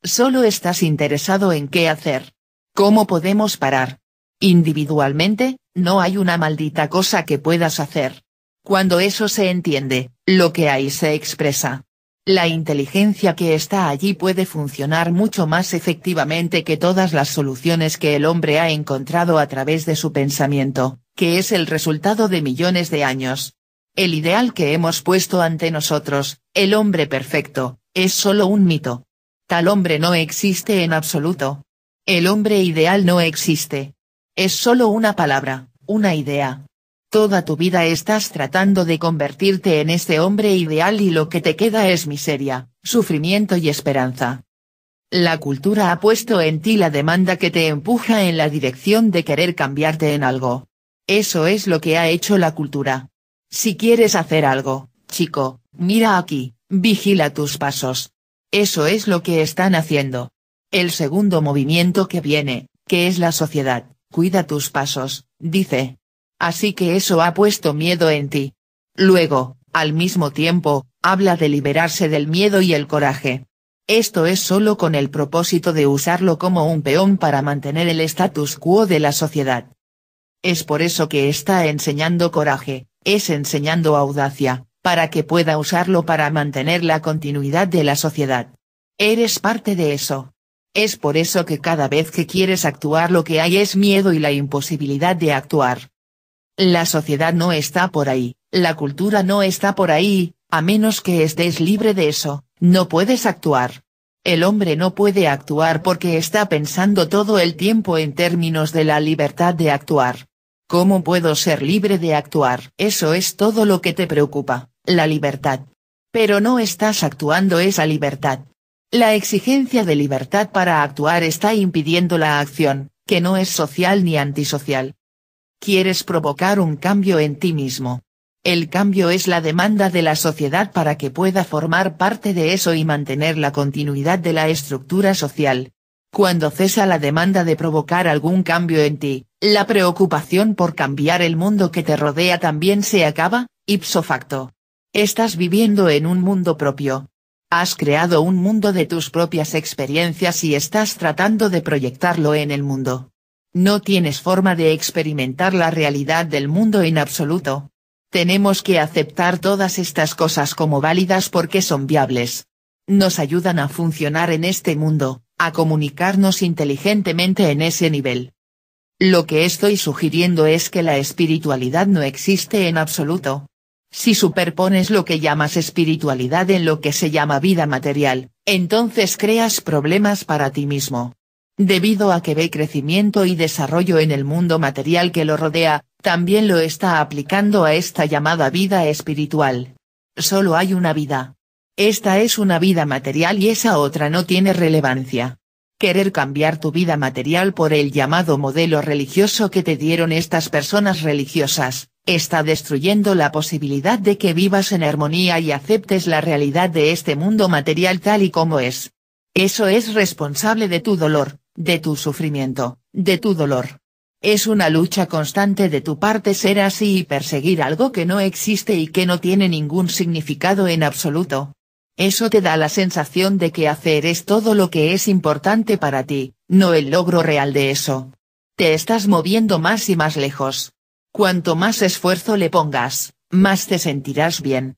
Solo estás interesado en qué hacer. ¿Cómo podemos parar? Individualmente, no hay una maldita cosa que puedas hacer. Cuando eso se entiende, lo que hay se expresa. La inteligencia que está allí puede funcionar mucho más efectivamente que todas las soluciones que el hombre ha encontrado a través de su pensamiento, que es el resultado de millones de años. El ideal que hemos puesto ante nosotros, el hombre perfecto, es solo un mito. Tal hombre no existe en absoluto. El hombre ideal no existe. Es solo una palabra, una idea. Toda tu vida estás tratando de convertirte en este hombre ideal y lo que te queda es miseria, sufrimiento y esperanza. La cultura ha puesto en ti la demanda que te empuja en la dirección de querer cambiarte en algo. Eso es lo que ha hecho la cultura. Si quieres hacer algo, chico, mira aquí, vigila tus pasos. Eso es lo que están haciendo. El segundo movimiento que viene, que es la sociedad, cuida tus pasos, dice. Así que eso ha puesto miedo en ti. Luego, al mismo tiempo, habla de liberarse del miedo y el coraje. Esto es solo con el propósito de usarlo como un peón para mantener el status quo de la sociedad. Es por eso que está enseñando coraje, es enseñando audacia, para que pueda usarlo para mantener la continuidad de la sociedad. Eres parte de eso. Es por eso que cada vez que quieres actuar lo que hay es miedo y la imposibilidad de actuar. La sociedad no está por ahí, la cultura no está por ahí, a menos que estés libre de eso, no puedes actuar. El hombre no puede actuar porque está pensando todo el tiempo en términos de la libertad de actuar. ¿Cómo puedo ser libre de actuar? Eso es todo lo que te preocupa, la libertad. Pero no estás actuando esa libertad. La exigencia de libertad para actuar está impidiendo la acción, que no es social ni antisocial. Quieres provocar un cambio en ti mismo. El cambio es la demanda de la sociedad para que pueda formar parte de eso y mantener la continuidad de la estructura social, cuando cesa la demanda de provocar algún cambio en ti, la preocupación por cambiar el mundo que te rodea también se acaba, ipso facto. Estás viviendo en un mundo propio. Has creado un mundo de tus propias experiencias y estás tratando de proyectarlo en el mundo. No tienes forma de experimentar la realidad del mundo en absoluto. Tenemos que aceptar todas estas cosas como válidas porque son viables. Nos ayudan a funcionar en este mundo, a comunicarnos inteligentemente en ese nivel. Lo que estoy sugiriendo es que la espiritualidad no existe en absoluto. Si superpones lo que llamas espiritualidad en lo que se llama vida material, entonces creas problemas para ti mismo. Debido a que ve crecimiento y desarrollo en el mundo material que lo rodea, también lo está aplicando a esta llamada vida espiritual. Solo hay una vida. Esta es una vida material y esa otra no tiene relevancia. Querer cambiar tu vida material por el llamado modelo religioso que te dieron estas personas religiosas, está destruyendo la posibilidad de que vivas en armonía y aceptes la realidad de este mundo material tal y como es. Eso es responsable de tu dolor, de tu sufrimiento, de tu dolor. Es una lucha constante de tu parte ser así y perseguir algo que no existe y que no tiene ningún significado en absoluto. Eso te da la sensación de que hacer es todo lo que es importante para ti, no el logro real de eso. Te estás moviendo más y más lejos. Cuanto más esfuerzo le pongas, más te sentirás bien,